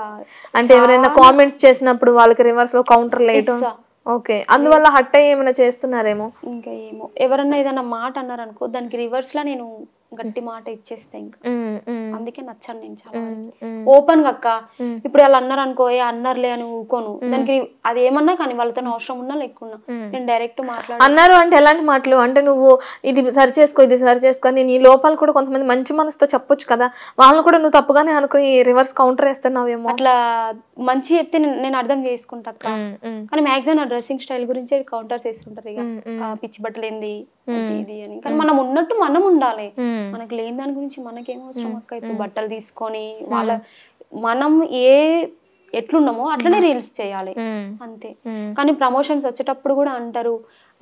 అంటే ఎవరైనా కామెంట్స్ చేసినప్పుడు వాళ్ళకి రివర్స్ లో కౌంటర్ లేదు ఓకే అందువల్ల హట్ అయ్యి ఏమైనా చేస్తున్నారేమో ఇంకా ఏమో ఎవరన్నా ఏదైనా మాట అన్నారనుకో దానికి రివర్స్ లా నేను గట్టి మాట ఇచ్చేస్తే ఇంకా అందుకే నచ్చాను నేను చాలా ఓపెన్ అక్క ఇప్పుడు వాళ్ళు అన్నారు అనుకో ఏ అన్నర్లే అని ఊకోను దానికి అది ఏమన్నా కానీ వాళ్ళతో అవసరం ఉన్నా లేకున్నా నేను డైరెక్ట్ మాట్లాడు అన్నారు అంటే ఎలాంటి మాటలు అంటే నువ్వు ఇది సరి చేసుకో ఇది సరి చేసుకో నేను ఈ లోపాలు కూడా కొంతమంది మంచి మనసుతో చెప్పొచ్చు కదా వాళ్ళు కూడా నువ్వు తప్పుగానే అనుకుని రివర్స్ కౌంటర్ వేస్తున్నావేమో అట్లా మంచి చెప్తే నేను అర్థం చేసుకుంటా కానీ మ్యాక్సిమం ఆ డ్రెస్సింగ్ స్టైల్ గురించి కౌంటర్స్ వేసుకుంటారు ఇక పిచ్చి బట్టలు ఏంది ఇది అని కానీ మనం ఉన్నట్టు మనం ఉండాలి మనకు లేని దాని గురించి మనకేం అవసరం అక్క ఇప్పుడు బట్టలు తీసుకొని వాళ్ళ మనం ఏ ఎట్లున్నామో అట్లనే రీల్స్ చేయాలి అంతే కానీ ప్రమోషన్స్ వచ్చేటప్పుడు కూడా అంటారు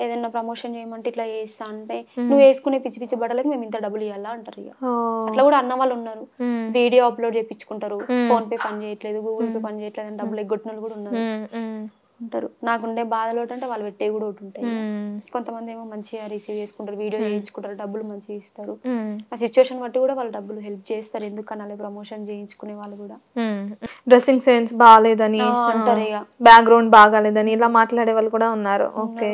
ఏదైనా ప్రమోషన్ చేయమంటే ఇట్లా చేస్తా అంటే నువ్వు వేసుకునే పిచ్చి పిచ్చి బట్టలకి మేము ఇంత డబ్బులు ఇవ్వాలా అంటారు ఇక అట్లా కూడా అన్న వాళ్ళు ఉన్నారు వీడియో అప్లోడ్ చేయించుకుంటారు ఫోన్ పే పని చేయట్లేదు గూగుల్ పే పని చేయట్లేదు అని డబ్బులు ఎగ్గొట్టిన కూడా ఉన్నారు ఉంటారు నాకుండే బాధలు ఒకటి అంటే వాళ్ళు పెట్టే కూడా ఒకటి ఉంటాయి కొంతమంది ఏమో మంచిగా రిసీవ్ చేసుకుంటారు వీడియో చేయించుకుంటారు డబ్బులు మంచిగా ఇస్తారు ఆ సిచ్యువేషన్ బట్టి కూడా వాళ్ళు డబ్బులు హెల్ప్ చేస్తారు ఎందుకన్నా ప్రమోషన్ చేయించుకునే వాళ్ళు కూడా డ్రెస్సింగ్ సెన్స్ బాగాలేదని అంటారు ఇక బ్యాక్గ్రౌండ్ బాగాలేదని ఇలా మాట్లాడే వాళ్ళు కూడా ఉన్నారు ఓకే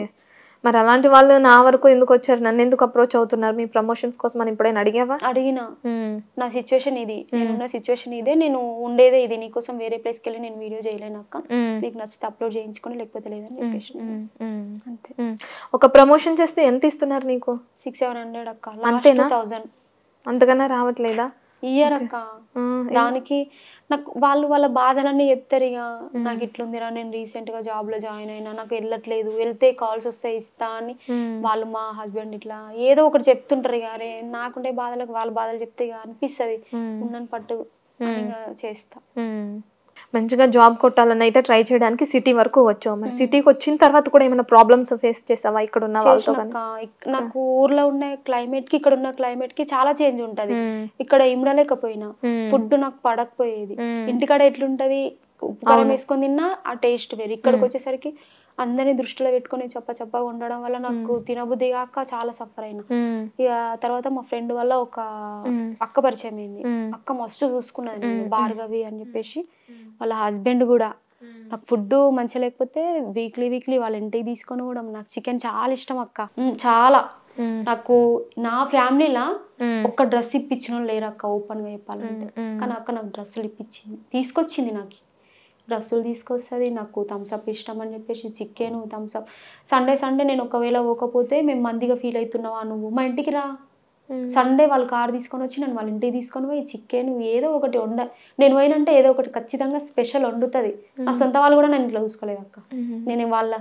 మరి అలాంటి వాళ్ళు నా వరకు ఎందుకు వచ్చారు నన్ను ఎందుకు అప్రోచ్ అవుతున్నారు మీ ప్రమోషన్స్ కోసం అని ఇప్పుడైనా అడిగావా అడిగినా నా సిచ్యువేషన్ ఇది నేనున్న సిచ్యువేషన్ ఇదే నేను ఉండేదే ఇది నీకోసం వేరే ప్లేస్కి వెళ్ళి నేను వీడియో చేయలేనక్క మీకు నచ్చితే అప్లోడ్ చేయించుకుని లేకపోతే లేదని అంతే ఒక ప్రమోషన్ చేస్తే ఎంత ఇస్తున్నారు నీకు సిక్స్ సెవెన్ హండ్రెడ్ అక్క అంతేనా థౌసండ్ అంతకన్నా రావట్లేదా ఇయర్ అక్క దానికి నాకు వాళ్ళు వాళ్ళ బాధలన్నీ చెప్తారు ఇక నాకు ఇట్లుందిరా నేను రీసెంట్ గా జాబ్ లో జాయిన్ అయినా నాకు వెళ్ళట్లేదు వెళ్తే కాల్స్ వస్తాయి ఇస్తా అని వాళ్ళు మా హస్బెండ్ ఇట్లా ఏదో ఒకటి చెప్తుంటారు ఇక అరే నాకుండే బాధలకు వాళ్ళ బాధలు చెప్తే ఇక అనిపిస్తుంది ఉన్నాను పట్టు చేస్తా మంచిగా జాబ్ కొట్టాలని అయితే ట్రై చేయడానికి సిటీ వరకు వచ్చావు మరి సిటీకి వచ్చిన తర్వాత కూడా ఏమైనా ప్రాబ్లమ్స్ ఫేస్ చేసావా ఇక్కడ ఉన్న వాళ్ళతో నాకు ఊర్లో ఉన్న క్లైమేట్ కి ఇక్కడ ఉన్న క్లైమేట్ కి చాలా చేంజ్ ఉంటది ఇక్కడ ఇమడలేకపోయినా ఫుడ్ నాకు పడకపోయేది ఇంటికాడ ఎట్లుంటది ఉప్పుకారం వేసుకొని తిన్నా ఆ టేస్ట్ వేరు ఇక్కడికి వచ్చేసరికి అందరిని దృష్టిలో పెట్టుకొని చప్ప చప్పగా ఉండడం వల్ల నాకు తినబుద్ధి కాక చాలా సఫర్ అయినా ఇక తర్వాత మా ఫ్రెండ్ వల్ల ఒక అక్క పరిచయం అయింది అక్క మస్తు చూసుకున్నది భార్గవి అని చెప్పేసి వాళ్ళ హస్బెండ్ కూడా నాకు ఫుడ్ మంచిగా లేకపోతే వీక్లీ వీక్లీ వాళ్ళ ఇంటికి తీసుకొని కూడా నాకు చికెన్ చాలా ఇష్టం అక్క చాలా నాకు నా ఫ్యామిలీలా ఒక్క డ్రెస్ ఇప్పించడం లేరు అక్క ఓపెన్ గా చెప్పాలంటే కానీ అక్క నాకు డ్రెస్సులు ఇప్పించింది తీసుకొచ్చింది నాకు డ్రస్సులు తీసుకొస్తుంది నాకు థమ్స్అప్ ఇష్టం అని చెప్పేసి చికెన్ థమ్స్అప్ సండే సండే నేను ఒకవేళ పోకపోతే మేము మందిగా ఫీల్ అవుతున్నావా నువ్వు మా ఇంటికి రా సండే వాళ్ళు కార్ తీసుకొని వచ్చి నన్ను వాళ్ళ ఇంటికి తీసుకొని పోయి చికెన్ ఏదో ఒకటి వండ నేను పోయినంటే ఏదో ఒకటి ఖచ్చితంగా స్పెషల్ వండుతుంది మా సొంత వాళ్ళు కూడా నేను ఇట్లా చూసుకోలేదు అక్క నేను వాళ్ళ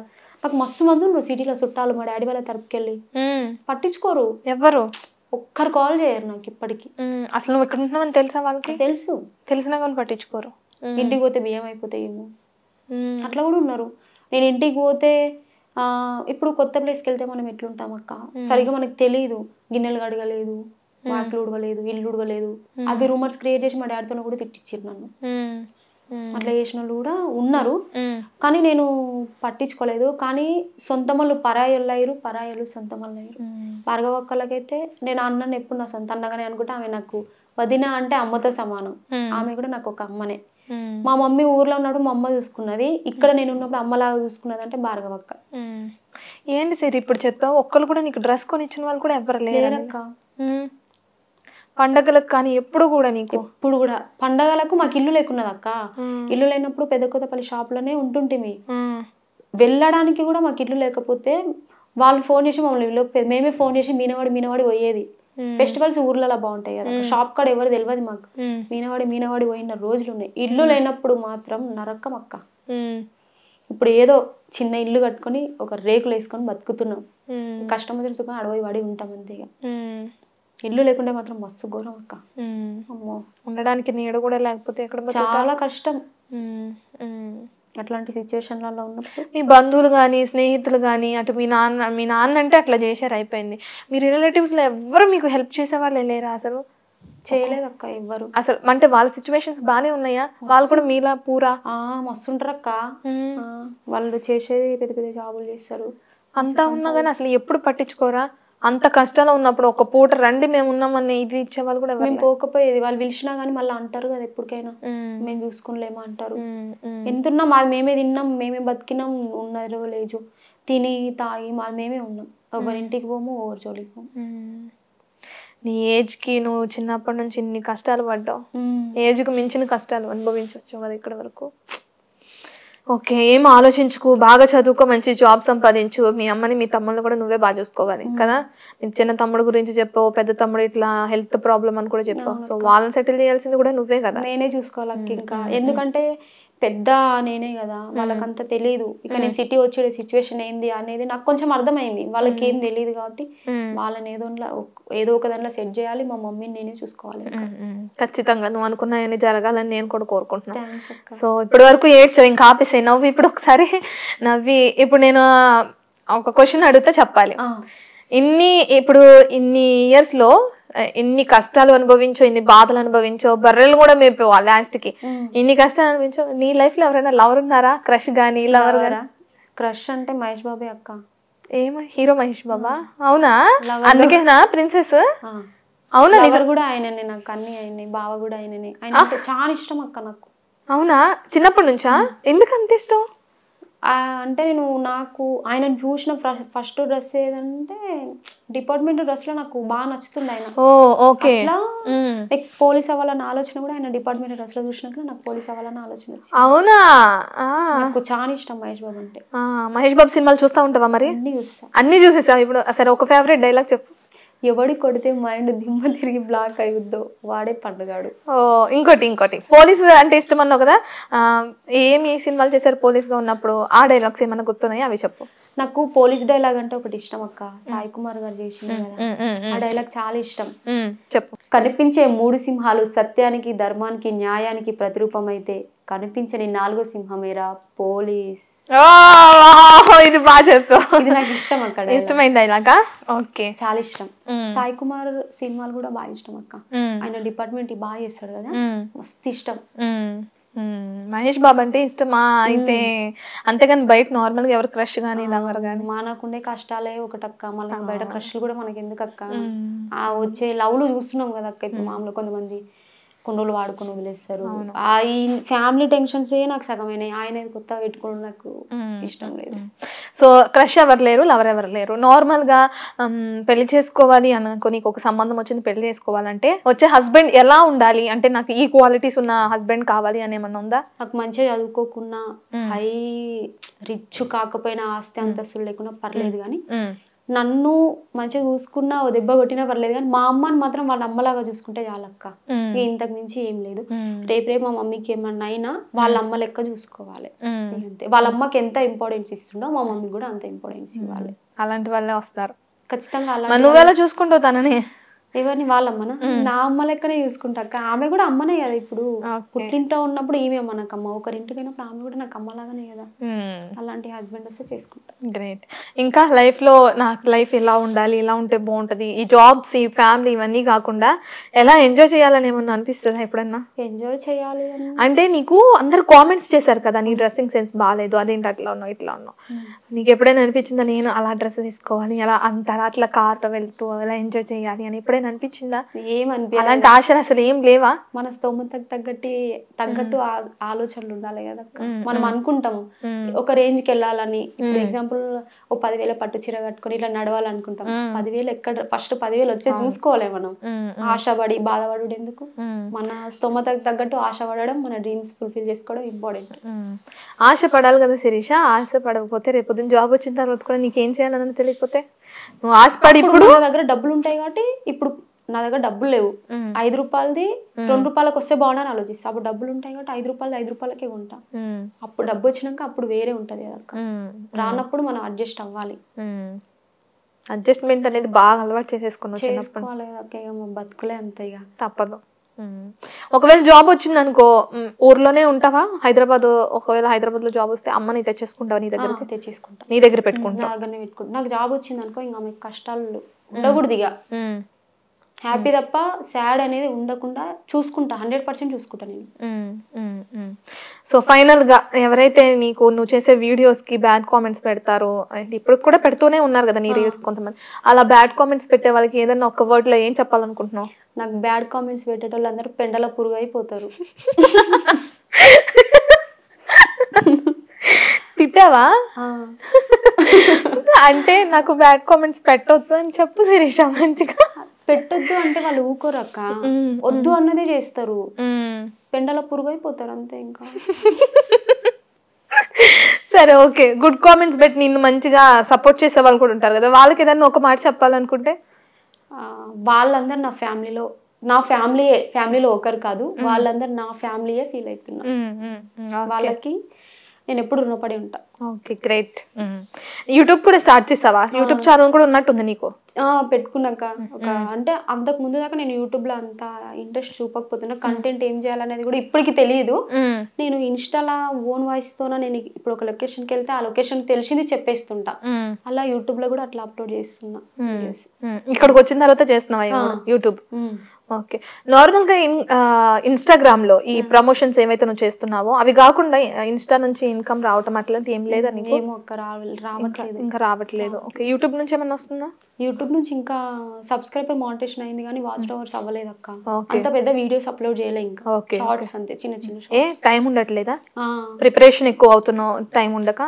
నాకు మస్తు మందు నువ్వు సిటీలో చుట్టాలు మా డాడీ వాళ్ళ వెళ్ళి పట్టించుకోరు ఎవరు ఒక్కరు కాల్ చేయరు నాకు ఇప్పటికి అసలు నువ్వు ఎక్కడ ఉంటున్నావని తెలుసా వాళ్ళకి తెలుసు తెలిసినా కానీ పట్టించుకోరు ఇంటికి పోతే బియ్యం ఏమో అట్లా కూడా ఉన్నారు నేను ఇంటికి పోతే ఇప్పుడు కొత్త ప్లేస్కి వెళ్తే మనం ఎట్లుంటాం అక్క సరిగా మనకు తెలియదు గిన్నెలు కడగలేదు వాకిలు ఉడవలేదు ఇల్లు ఉడవలేదు అవి రూమర్స్ క్రియేట్ చేసి మా డాడీతో కూడా తెచ్చిచ్చారు నన్ను అట్లా చేసిన వాళ్ళు కూడా ఉన్నారు కానీ నేను పట్టించుకోలేదు కానీ సొంత వాళ్ళు పరాయలు అయ్యారు పరాయలు సొంత వాళ్ళు అయ్యారు ఒక్కళ్ళకైతే నేను అన్నను ఎప్పుడు నా సొంత అన్నగానే అనుకుంటే ఆమె నాకు వదిన అంటే అమ్మతో సమానం ఆమె కూడా నాకు ఒక అమ్మనే మా మమ్మీ ఊర్లో ఉన్నాడు మా అమ్మ చూసుకున్నది ఇక్కడ నేను ఉన్నప్పుడు అమ్మలాగా చూసుకున్నది అంటే భార్గవక్క ఏంటి సరే ఇప్పుడు చెప్పావు ఒక్కరు కూడా నీకు డ్రెస్ కొని ఇచ్చిన వాళ్ళు కూడా ఎవరు లేరక్క పండగలకు కానీ ఎప్పుడు కూడా నీకు ఇప్పుడు కూడా పండగలకు మాకు ఇల్లు లేకున్నది అక్క ఇల్లు లేనప్పుడు పెద్ద కొత్త షాప్ షాప్లోనే ఉంటుంటిమి వెళ్ళడానికి కూడా మాకు ఇల్లు లేకపోతే వాళ్ళు ఫోన్ చేసి మమ్మల్ని మేమే ఫోన్ చేసి మీనవాడు మీనవాడు పోయేది ఫెస్టివల్స్ ఊర్లలో బాగుంటాయి కదా షాప్ కాడ ఎవరు తెలియదు మాకు మీనవాడి మీనవాడి పోయిన రోజులు ఉన్నాయి ఇల్లు లేనప్పుడు మాత్రం నరకం అక్క ఇప్పుడు ఏదో చిన్న ఇల్లు కట్టుకొని ఒక రేకులు వేసుకొని బతుకుతున్నాం కష్టం వచ్చిన సుఖం అడవి వాడి ఉంటాం అంతేగా ఇల్లు లేకుండా మాత్రం మస్తు ఘోరం అక్క అమ్మో ఉండడానికి నీడ కూడా లేకపోతే చాలా కష్టం అట్లాంటి సిచ్యువేషన్లలో ఉన్నప్పుడు మీ బంధువులు కానీ స్నేహితులు కానీ అటు మీ నాన్న మీ నాన్న అంటే అట్లా చేశారు అయిపోయింది మీ రిలేటివ్స్లో ఎవ్వరు మీకు హెల్ప్ చేసే వాళ్ళు లేరా అసలు చేయలేదు అక్క ఎవ్వరు అసలు అంటే వాళ్ళ సిచ్యువేషన్స్ బాగానే ఉన్నాయా వాళ్ళు కూడా మీలా పూరా మస్తుంటారు అక్క వాళ్ళు చేసేది పెద్ద పెద్ద జాబులు చేస్తారు అంతా ఉన్నా కానీ అసలు ఎప్పుడు పట్టించుకోరా అంత కష్టంలో ఉన్నప్పుడు ఒక పూట రండి మేము ఉన్నామని ఇది ఇచ్చేవాళ్ళు కూడా మేము పోకపోయేది వాళ్ళు పిలిచినా కానీ మళ్ళీ అంటారు కదా ఎప్పటికైనా మేము చూసుకోలేము అంటారు ఎంతున్నాం మాది మేమే తిన్నాం మేమే బతికినాం ఉన్నారు లేజు తిని తాగి మాది మేమే ఉన్నాం ఎవరింటికి పోము ఎవరి జోలికి పోము నీ ఏజ్ కి నువ్వు చిన్నప్పటి నుంచి ఇన్ని కష్టాలు పడ్డావు ఏజ్ కి మించిన కష్టాలు అనుభవించవచ్చు కదా ఇక్కడ వరకు ఓకే ఏం ఆలోచించుకు బాగా చదువుకో మంచి జాబ్ సంపాదించు మీ అమ్మని మీ తమ్ముళ్ళు కూడా నువ్వే బాగా చూసుకోవాలి కదా నేను చిన్న తమ్ముడు గురించి చెప్పావు పెద్ద తమ్ముడు ఇట్లా హెల్త్ ప్రాబ్లం అని కూడా చెప్పావు సో వాళ్ళని సెటిల్ చేయాల్సింది కూడా నువ్వే కదా నేనే చూసుకోవాలి ఇంకా ఎందుకంటే పెద్ద నేనే కదా వాళ్ళకంత తెలియదు ఇక నేను సిటీ వచ్చే సిచ్యువేషన్ ఏంది అనేది నాకు కొంచెం అర్థమైంది వాళ్ళకి ఏం తెలియదు కాబట్టి వాళ్ళని ఏదో ఏదో ఒక దాంట్లో సెట్ చేయాలి మా మమ్మీని నేనే చూసుకోవాలి ఖచ్చితంగా నువ్వు అనుకున్నాయని జరగాలని నేను కూడా కోరుకుంటున్నా సో ఇప్పటి వరకు ఏడ్చావు ఇంకా ఆపేసే నవ్వి ఇప్పుడు ఒకసారి నవ్వి ఇప్పుడు నేను ఒక క్వశ్చన్ అడిగితే చెప్పాలి ఇన్ని ఇప్పుడు ఇన్ని ఇయర్స్ లో ఎన్ని కష్టాలు అనుభవించో ఇన్ని బాధలు అనుభవించో బర్రెలు కూడా మేపేవా లాస్ట్ కి ఇన్ని కష్టాలు అనుభవించో నీ లైఫ్ లో ఎవరైనా లవర్ ఉన్నారా క్రష్ గానీ లవర్ గారా క్రష్ అంటే మహేష్ బాబు అక్క ఏమో హీరో మహేష్ బాబా అవునా అందుకేనా ప్రిన్సెస్ అవునా నిజం కూడా ఆయన నాకు అన్ని ఆయన బావ కూడా ఆయన చాలా ఇష్టం అక్క నాకు అవునా చిన్నప్పటి నుంచా ఎందుకు అంత ఇష్టం అంటే నేను నాకు ఆయన చూసిన ఫస్ట్ డ్రెస్ ఏదంటే డిపార్ట్మెంట్ డ్రెస్ లో నాకు బాగా నచ్చుతుంది ఆయన పోలీస్ అవ్వాలన్న ఆలోచన కూడా ఆయన డిపార్ట్మెంట్ డ్రెస్ లో చూసినట్లు నాకు పోలీస్ అవ్వాలన్న ఆలోచన అవునా నాకు చాలా ఇష్టం మహేష్ బాబు అంటే మహేష్ బాబు సినిమాలు చూస్తా ఉంటావా మరి అన్ని చూస్తా అన్ని చూసేసా ఇప్పుడు సరే ఒక ఫేవరెట్ డైలాగ్ చెప్పు ఎవడి కొడితే మైండ్ దిమ్మ తిరిగి బ్లాక్ అయ్యుద్దో వాడే పండుగాడు ఇంకోటి ఇంకోటి పోలీసు అంటే ఇష్టం అన్నావు కదా ఏమి సినిమాలు చేశారు పోలీస్గా ఉన్నప్పుడు ఆ డైలాగ్స్ ఏమైనా గుర్తున్నాయి అవి చెప్పు నాకు పోలీస్ డైలాగ్ అంటే ఒకటి ఇష్టం అక్క సాయి కుమార్ గారు చేసింది కదా ఆ డైలాగ్ చాలా ఇష్టం చెప్పు కనిపించే మూడు సింహాలు సత్యానికి ధర్మానికి న్యాయానికి ప్రతిరూపమైతే కనిపించని నాలుగో సింహమేరా పోలీస్ ఇది బాగా చెప్తా ఇది నాకు ఇష్టం అక్కడ ఇష్టమైంది ఇలాక ఓకే చాలా ఇష్టం సాయి కుమార్ సినిమాలు కూడా బాగా ఇష్టం అక్క ఆయన డిపార్ట్మెంట్ బాగా చేస్తాడు కదా మస్త్ ఇష్టం మహేష్ బాబు అంటే ఇష్టమా అయితే అంతేగాని బయట నార్మల్ గా ఎవరు క్రష్ గానీ లవర్ కానీ మానకుండే కష్టాలే ఒకటక్క మళ్ళీ బయట క్రష్లు కూడా మనకి ఎందుకు అక్క ఆ వచ్చే లవ్ లు చూస్తున్నాం కదా అక్క ఇప్పుడు మామూలు కొంతమంది కుండలు వాడుకుని వదిలేస్తారు ఆ ఈ ఫ్యామిలీ టెన్షన్స్ ఏ నాకు సగమైనాయి ఆయన కొత్త పెట్టుకోవడం నాకు ఇష్టం లేదు సో క్రష్ ఎవరు లేరు లవర్ ఎవరు లేరు గా పెళ్లి చేసుకోవాలి అనుకో నీకు ఒక సంబంధం వచ్చింది పెళ్లి చేసుకోవాలంటే వచ్చే హస్బెండ్ ఎలా ఉండాలి అంటే నాకు ఈ క్వాలిటీస్ ఉన్న హస్బెండ్ కావాలి అని ఏమన్నా ఉందా నాకు మంచిగా చదువుకోకున్నా హై రిచ్ కాకపోయినా ఆస్తి అంతస్తులు లేకుండా పర్లేదు కానీ నన్ను మంచిగా చూసుకున్నా ఓ దెబ్బ కొట్టినా పర్లేదు కానీ మా అమ్మని మాత్రం వాళ్ళ అమ్మలాగా చూసుకుంటే చాలక్క అక్క ఇంతకు మించి ఏం లేదు రేపు రేపు మా మమ్మీకి ఏమన్నా అయినా వాళ్ళ అమ్మ లెక్క చూసుకోవాలి అంతే వాళ్ళ అమ్మకి ఎంత ఇంపార్టెన్స్ ఇస్తుండో మా మమ్మీ కూడా అంత ఇంపార్టెన్స్ ఇవ్వాలి అలాంటి వాళ్ళే వస్తారు ఖచ్చితంగా అలా చూసుకుంటావు తనని ఎవరిని వాళ్ళ నా అమ్మ లెక్కనే చూసుకుంటా ఆమె కూడా అమ్మనే కదా ఇప్పుడు పుట్టింట్లో ఉన్నప్పుడు ఈమె అమ్మ నాకు అమ్మ ఒకరింటికి అయినప్పుడు ఆమె కూడా నాకు అమ్మలాగానే కదా అలాంటి హస్బెండ్ వస్తే చేసుకుంటా గ్రేట్ ఇంకా లైఫ్ లో నాకు లైఫ్ ఎలా ఉండాలి ఇలా ఉంటే బాగుంటది ఈ జాబ్స్ ఈ ఫ్యామిలీ ఇవన్నీ కాకుండా ఎలా ఎంజాయ్ చేయాలని ఏమన్నా అనిపిస్తుందా ఎప్పుడన్నా ఎంజాయ్ చేయాలి అంటే నీకు అందరు కామెంట్స్ చేశారు కదా నీ డ్రెస్సింగ్ సెన్స్ బాగాలేదు అదేంటి అట్లా ఉన్నావు ఇట్లా ఉన్నావు నీకు ఎప్పుడైనా అనిపించిందా నేను అలా డ్రెస్ తీసుకోవాలి అలా అంత అట్లా కార్లో వెళ్తూ అలా ఎంజాయ్ చేయాలి అని ఎప్పుడైనా ఏమైనా అనిపించిందా ఏమనిపి అలాంటి ఆశలు అసలు ఏం లేవా మన స్తోమతకు తగ్గట్టి తగ్గట్టు ఆలోచనలు ఉండాలి కదా మనం అనుకుంటాము ఒక రేంజ్ కి వెళ్ళాలని ఫర్ ఎగ్జాంపుల్ ఓ పదివేల పట్టు చీర కట్టుకొని ఇట్లా నడవాలనుకుంటాం పదివేలు ఎక్కడ ఫస్ట్ పదివేలు వచ్చి చూసుకోవాలి మనం ఆశపడి బాధపడు ఎందుకు మన స్తోమత తగ్గట్టు ఆశపడడం మన డ్రీమ్స్ ఫుల్ఫిల్ చేసుకోవడం ఇంపార్టెంట్ ఆశ పడాలి కదా శిరీష ఆశ పడకపోతే రేపు పొద్దున్న జాబ్ వచ్చిన తర్వాత కూడా నీకేం చేయాలని తెలియకపోతే నువ్వు ఆశపడి ఇప్పుడు నా దగ్గర డబ్బులు ఉంటాయి కాబట్టి ఇప్పుడు నా దగ్గర డబ్బులు లేవు ఐదు రూపాయలది రెండు రూపాయలకి వస్తే బాగుండని ఆలోచిస్తా అప్పుడు డబ్బులు ఉంటాయి కాబట్టి ఐదు రూపాయలు ఐదు రూపాయలకే ఉంటా అప్పుడు డబ్బు వచ్చినాక అప్పుడు వేరే ఉంటది అదక్క రానప్పుడు మనం అడ్జస్ట్ అవ్వాలి అడ్జస్ట్మెంట్ అనేది బాగా అలవాటు చేసేసుకున్నా బతుకులే అంత ఇక తప్పదు ఒకవేళ జాబ్ వచ్చింది అనుకో ఊర్లోనే ఉంటావా హైదరాబాద్ ఒకవేళ హైదరాబాద్ లో జాబ్ వస్తే అమ్మని తెచ్చేసుకుంటావా నీ దగ్గర తెచ్చేసుకుంటా నీ దగ్గర పెట్టుకుంటా పెట్టుకుంటా నాకు జాబ్ వచ్చింది అనుకో ఇంకా మీకు కష్టాలు ఉండకూడదు ఇక హ్యాపీ తప్ప సాడ్ అనేది ఉండకుండా చూసుకుంటా హండ్రెడ్ పర్సెంట్ చూసుకుంటా నేను సో గా ఎవరైతే నీకు నువ్వు చేసే వీడియోస్ కి బ్యాడ్ కామెంట్స్ పెడతారు ఇప్పుడు కూడా పెడుతూనే ఉన్నారు కదా నీ రీల్స్ కొంతమంది అలా బ్యాడ్ కామెంట్స్ పెట్టే వాళ్ళకి ఏదైనా ఒక్క లో ఏం చెప్పాలనుకుంటున్నావు నాకు బ్యాడ్ కామెంట్స్ పెట్టేటోళ్ళు అందరూ పెండల పురుగు అయిపోతారు తిట్టావా అంటే నాకు బ్యాడ్ కామెంట్స్ పెట్టొద్దు అని చెప్పు శిరీష మంచిగా పెట్టొద్దు అంటే వాళ్ళు ఊకోరు అక్క వద్దు అన్నదే చేస్తారు పెండల పురుగు అయిపోతారు అంతే ఇంకా సరే ఓకే గుడ్ కామెంట్స్ పెట్టి నిన్ను మంచిగా సపోర్ట్ చేసే వాళ్ళు కూడా ఉంటారు కదా వాళ్ళకి ఏదన్నా ఒక మాట చెప్పాలనుకుంటే వాళ్ళందరు నా ఫ్యామిలీలో నా ఫ్యామిలీ ఫ్యామిలీలో ఒకరు కాదు వాళ్ళందరు నా ఫ్యామిలీయే ఫీల్ అవుతున్నారు వాళ్ళకి నేను ఎప్పుడు రుణపడి ఉంటా ఓకే గ్రేట్ యూట్యూబ్ కూడా స్టార్ట్ చేసావా యూట్యూబ్ ఛానల్ కూడా ఉన్నట్టుంది నీకు పెట్టుకున్నాక ఒక అంటే అంతకు ముందు దాకా నేను యూట్యూబ్ లో అంత ఇంట్రెస్ట్ చూపకపోతున్నా కంటెంట్ ఏం చేయాలనేది కూడా ఇప్పటికి తెలియదు నేను ఇన్స్టాలా ఓన్ వాయిస్ తో నేను ఇప్పుడు ఒక లొకేషన్ కి వెళ్తే ఆ లొకేషన్ తెలిసింది చెప్పేస్తుంటా అలా యూట్యూబ్ లో కూడా అట్లా అప్లోడ్ చేస్తున్నా ఇక్కడికి వచ్చిన తర్వాత చేస్తున్నావా యూట్యూబ్ ఓకే నార్మల్గా ఇన్ ఇన్స్టాగ్రామ్లో ఈ hmm. ప్రమోషన్స్ ఏమైతే నువ్వు చేస్తున్నావో అవి కాకుండా ఇన్స్టా నుంచి ఇన్కమ్ రావటం అట్లాంటి ఏం లేదా ఏమో రావట్లేదు ఇంకా రావట్లేదు ఓకే యూట్యూబ్ నుంచి ఏమైనా వస్తుందా యూట్యూబ్ నుంచి ఇంకా సబ్స్క్రైబ్ మానిటేషన్ అయింది కానీ వాచ్ అవర్స్ hmm. అవ్వలేదు అక్క అంత పెద్ద వీడియోస్ అప్లోడ్ చేయలే ఇంకా షార్ట్స్ అంతే చిన్న చిన్న ఏ టైం ఉండట్లేదా ప్రిపరేషన్ ఎక్కువ అవుతున్న టైం ఉండక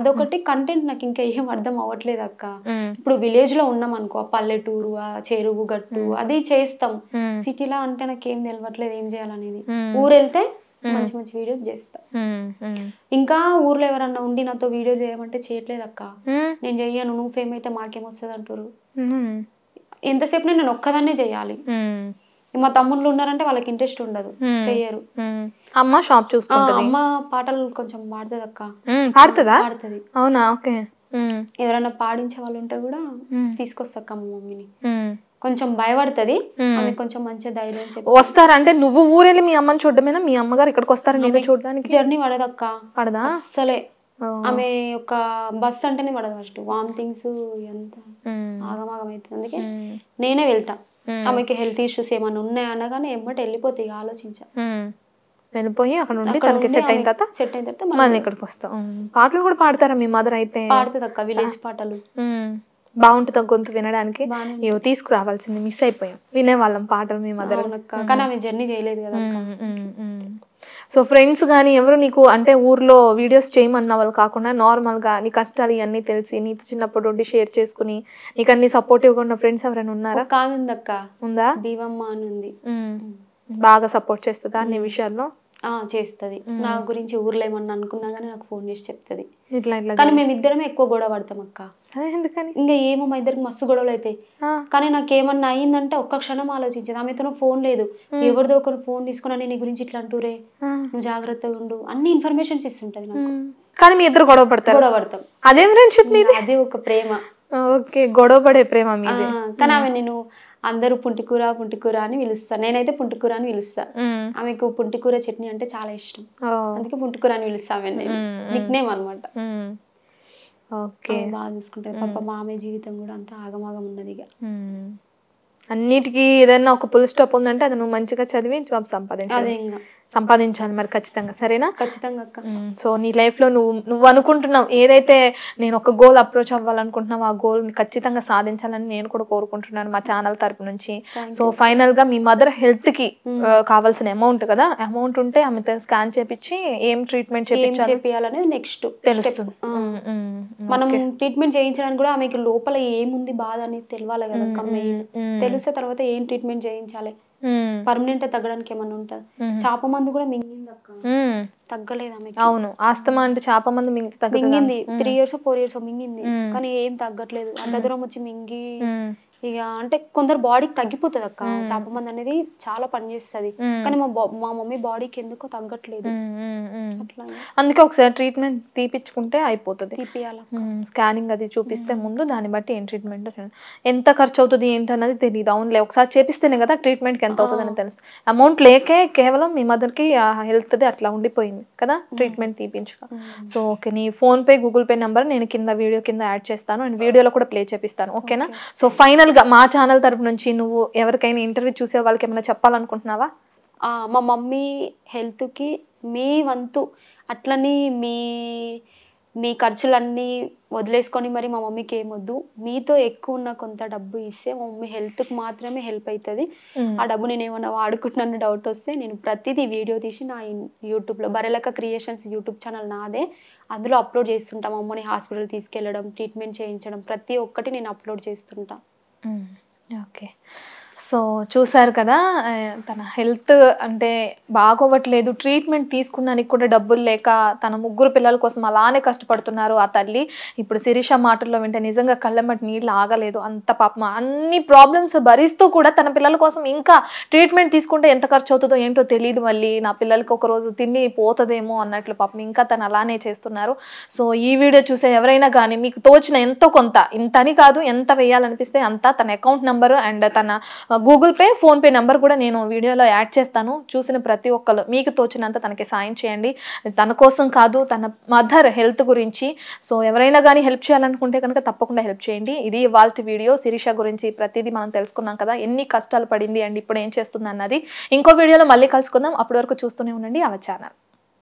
అదొకటి కంటెంట్ నాకు ఇంకా ఏం అర్థం అవ్వట్లేదు అక్క hmm. ఇప్పుడు విలేజ్ లో ఉన్నాం అనుకో పల్లెటూరు ఆ చెరువు గట్టు hmm. అది చేస్తాం సిటీలో అంటే నాకు ఏం తెలియట్లేదు ఏం చేయాలనేది ఊరెళ్తే మంచి మంచి వీడియోస్ చేస్తా ఇంకా ఊర్లో ఎవరన్నా ఉండి నాతో వీడియో చేయమంటే చేయట్లేదు అక్క నేను చెయ్యను నువ్వు ఫేమ్ అయితే మాకేమొస్తుంది అంటారు ఎంతసేపు నేను ఒక్కదాన్నే చేయాలి మా తమ్ముళ్ళు ఉన్నారంటే వాళ్ళకి ఇంట్రెస్ట్ ఉండదు చెయ్యరు అమ్మ షాప్ చూసుకుంటుంది అమ్మ పాటలు కొంచెం పాడుతుంది అక్క పాడుతుంది అవునా ఓకే ఎవరైనా పాడించే వాళ్ళు ఉంటే కూడా తీసుకొస్తా అక్క మా మమ్మీని కొంచెం భయపడుతుంది కొంచెం మంచి ధైర్యం చెప్పి వస్తారంటే నువ్వు ఊరెళ్ళి మీ అమ్మని చూడడమేనా మీ అమ్మగారు ఇక్కడికి వస్తారు నేను చూడడానికి జర్నీ పడదక్క పడదా అసలే ఆమె ఒక బస్ అంటేనే పడదు ఫస్ట్ వామిటింగ్స్ ఎంత ఆగమాగం అవుతుంది అందుకే నేనే వెళ్తా ఆమెకి హెల్త్ ఇష్యూస్ ఏమైనా ఉన్నాయా అనగానే ఎమ్మటి వెళ్ళిపోతాయి ఆలోచించా వెళ్ళిపోయి అక్కడ నుండి తనకి సెట్ అయిన తర్వాత సెట్ అయిన తర్వాత మనం ఇక్కడికి వస్తాం పాటలు కూడా పాడతారా మీ మదర్ అయితే పాడుతుంది అక్క విలేజ్ పాటలు బాగుంటుందా గొంతు వినడానికి ఇవి తీసుకురావాల్సింది మిస్ అయిపోయాం వినేవాళ్ళం పాటలు మేము అదర్ కానీ జర్నీ చేయలేదు కదా సో ఫ్రెండ్స్ కానీ ఎవరు నీకు అంటే ఊర్లో వీడియోస్ చేయమన్న వాళ్ళు కాకుండా నార్మల్గా నీ కష్టాలు ఇవన్నీ తెలిసి నీతో చిన్నప్పటి నుండి షేర్ చేసుకుని నీకు అన్ని సపోర్టివ్గా ఉన్న ఫ్రెండ్స్ ఎవరైనా ఉన్నారా అక్క ఉందా దీవమ్మ అని ఉంది బాగా సపోర్ట్ చేస్తుందా అన్ని విషయాల్లో చేస్తుంది నా గురించి ఊర్లో ఏమన్నా అనుకున్నా కానీ నాకు ఫోన్ చేసి చెప్తుంది ఇట్లా ఇట్లా కానీ మేమిద్దరమే ఎక్కువ గొడవ పడతాం అక్క ఎందుకని ఇంకా ఏమో మా ఇద్దరికి మస్తు గొడవలు అవుతాయి కానీ నాకేమన్నా అయిందంటే ఒక్క క్షణం ఆలోచించేది ఆమెతో ఫోన్ లేదు ఎవరిదో ఒకరు ఫోన్ తీసుకున్నా నీ గురించి ఇట్లా అంటూరే నువ్వు జాగ్రత్తగా ఉండు అన్ని ఇన్ఫర్మేషన్స్ ఇస్తుంటది కానీ మీ ఇద్దరు గొడవ పడతారు గొడవ పడతాం అదే ఒక ప్రేమ ఓకే గొడవ పడే ప్రేమ మీద కానీ ఆమె నేను అందరూ పుంటికూర పుంటికూర అని పిలుస్తాను నేనైతే పుంటికూర అని పిలుస్తా ఆమెకు పుంటికూర చట్నీ అంటే చాలా ఇష్టం అందుకే పుంటికూర అని పిలుస్తా నిక్ నేమ్ అనమాట ఓకే బాగా చూసుకుంటారు పాప మామయ్య జీవితం కూడా అంత ఆగమాగం ఉన్నది ఇక అన్నిటికీ ఏదైనా ఒక పుల్ స్టాప్ ఉందంటే అది నువ్వు మంచిగా చదివి జాబ్ సంపాదించాలి సంపాదించాలి మరి ఖచ్చితంగా సరేనా ఖచ్చితంగా సో నీ లైఫ్ లో నువ్వు నువ్వు అనుకుంటున్నావు ఏదైతే నేను ఒక గోల్ అప్రోచ్ అవ్వాలనుకుంటున్నావు ఆ గోల్ ఖచ్చితంగా సాధించాలని నేను కూడా కోరుకుంటున్నాను మా ఛానల్ తరపు నుంచి సో ఫైనల్ గా మీ మదర్ హెల్త్ కి కావాల్సిన అమౌంట్ కదా అమౌంట్ ఉంటే ఆమె స్కాన్ చేపించి ఏం ట్రీట్మెంట్ చేయాలనేది నెక్స్ట్ తెలుస్తుంది మనం ట్రీట్మెంట్ చేయించడానికి కూడా ఆమెకి లోపల ఏముంది బాధ అనేది తెలియాలి కదా తెలిసే తర్వాత ఏం ట్రీట్మెంట్ చేయించాలి పర్మనెంట్ తగ్గడానికి ఏమన్నా ఉంటది చేప మందు కూడా మింగింది అక్క తగ్గలేదు అవును ఆస్తమా అంటే చేప మందు మింగింది త్రీ ఇయర్స్ ఫోర్ ఇయర్స్ మింగింది కానీ ఏం తగ్గట్లేదు అంత దూరం వచ్చి మింగి ఇక అంటే కొందరు బాడీకి తగ్గిపోతుంది అక్క మంది అనేది చాలా పనిచేస్తుంది కానీ మా మా మమ్మీ బాడీకి ఎందుకో తగ్గట్లేదు అందుకే ఒకసారి ట్రీట్మెంట్ తీపించుకుంటే అయిపోతుంది తీపియాల స్కానింగ్ అది చూపిస్తే ముందు దాన్ని బట్టి ఏం ట్రీట్మెంట్ ఎంత ఖర్చు అవుతుంది అన్నది తెలియదు అవునులే ఒకసారి చేపిస్తేనే కదా ట్రీట్మెంట్కి ఎంత అవుతుంది అని తెలుస్తుంది అమౌంట్ లేకే కేవలం మీ మదర్కి అది అట్లా ఉండిపోయింది కదా ట్రీట్మెంట్ తీపించుక సో ఓకే నీ ఫోన్పే గూగుల్ పే నెంబర్ నేను కింద వీడియో కింద యాడ్ చేస్తాను అండ్ వీడియోలో కూడా ప్లే చేపిస్తాను ఓకేనా సో ఫైనల్ పర్సనల్గా మా ఛానల్ తరపు నుంచి నువ్వు ఎవరికైనా ఇంటర్వ్యూ చూసే వాళ్ళకి ఏమైనా చెప్పాలనుకుంటున్నావా మా మమ్మీ హెల్త్కి మీ వంతు అట్లని మీ మీ ఖర్చులన్నీ వదిలేసుకొని మరి మా మమ్మీకి ఏమొద్దు మీతో ఎక్కువ ఉన్న కొంత డబ్బు ఇస్తే మా మమ్మీ హెల్త్కి మాత్రమే హెల్ప్ అవుతుంది ఆ డబ్బు నేను ఏమన్నా వాడుకుంటున్నాను డౌట్ వస్తే నేను ప్రతిదీ వీడియో తీసి నా యూట్యూబ్లో బరలక క్రియేషన్స్ యూట్యూబ్ ఛానల్ నాదే అందులో అప్లోడ్ చేస్తుంటా మా అమ్మని హాస్పిటల్ తీసుకెళ్ళడం ట్రీట్మెంట్ చేయించడం ప్రతి ఒక్కటి నేను అప్లోడ్ చేస్తుంటాను mm okay సో చూసారు కదా తన హెల్త్ అంటే బాగోవట్లేదు ట్రీట్మెంట్ తీసుకున్నానికి కూడా డబ్బులు లేక తన ముగ్గురు పిల్లల కోసం అలానే కష్టపడుతున్నారు ఆ తల్లి ఇప్పుడు శిరీష మాటల్లో వింటే నిజంగా కళ్ళెమ్మటి నీళ్ళు ఆగలేదు అంత పాపం అన్ని ప్రాబ్లమ్స్ భరిస్తూ కూడా తన పిల్లల కోసం ఇంకా ట్రీట్మెంట్ తీసుకుంటే ఎంత ఖర్చు అవుతుందో ఏంటో తెలియదు మళ్ళీ నా పిల్లలకి ఒకరోజు తిండి పోతుందేమో అన్నట్లు పాపం ఇంకా తను అలానే చేస్తున్నారు సో ఈ వీడియో చూసే ఎవరైనా కానీ మీకు తోచిన ఎంతో కొంత ఇంతని కాదు ఎంత వేయాలనిపిస్తే అంత తన అకౌంట్ నెంబరు అండ్ తన గూగుల్ పే ఫోన్పే నెంబర్ కూడా నేను వీడియోలో యాడ్ చేస్తాను చూసిన ప్రతి ఒక్కరు మీకు తోచినంత తనకి సాయం చేయండి తన కోసం కాదు తన మదర్ హెల్త్ గురించి సో ఎవరైనా కానీ హెల్ప్ చేయాలనుకుంటే కనుక తప్పకుండా హెల్ప్ చేయండి ఇది వాళ్ళ వీడియో శిరీష గురించి ప్రతిదీ మనం తెలుసుకున్నాం కదా ఎన్ని కష్టాలు పడింది అండ్ ఇప్పుడు ఏం చేస్తుంది అన్నది ఇంకో వీడియోలో మళ్ళీ కలుసుకుందాం అప్పటి వరకు చూస్తూనే ఉండండి అవ ఛానల్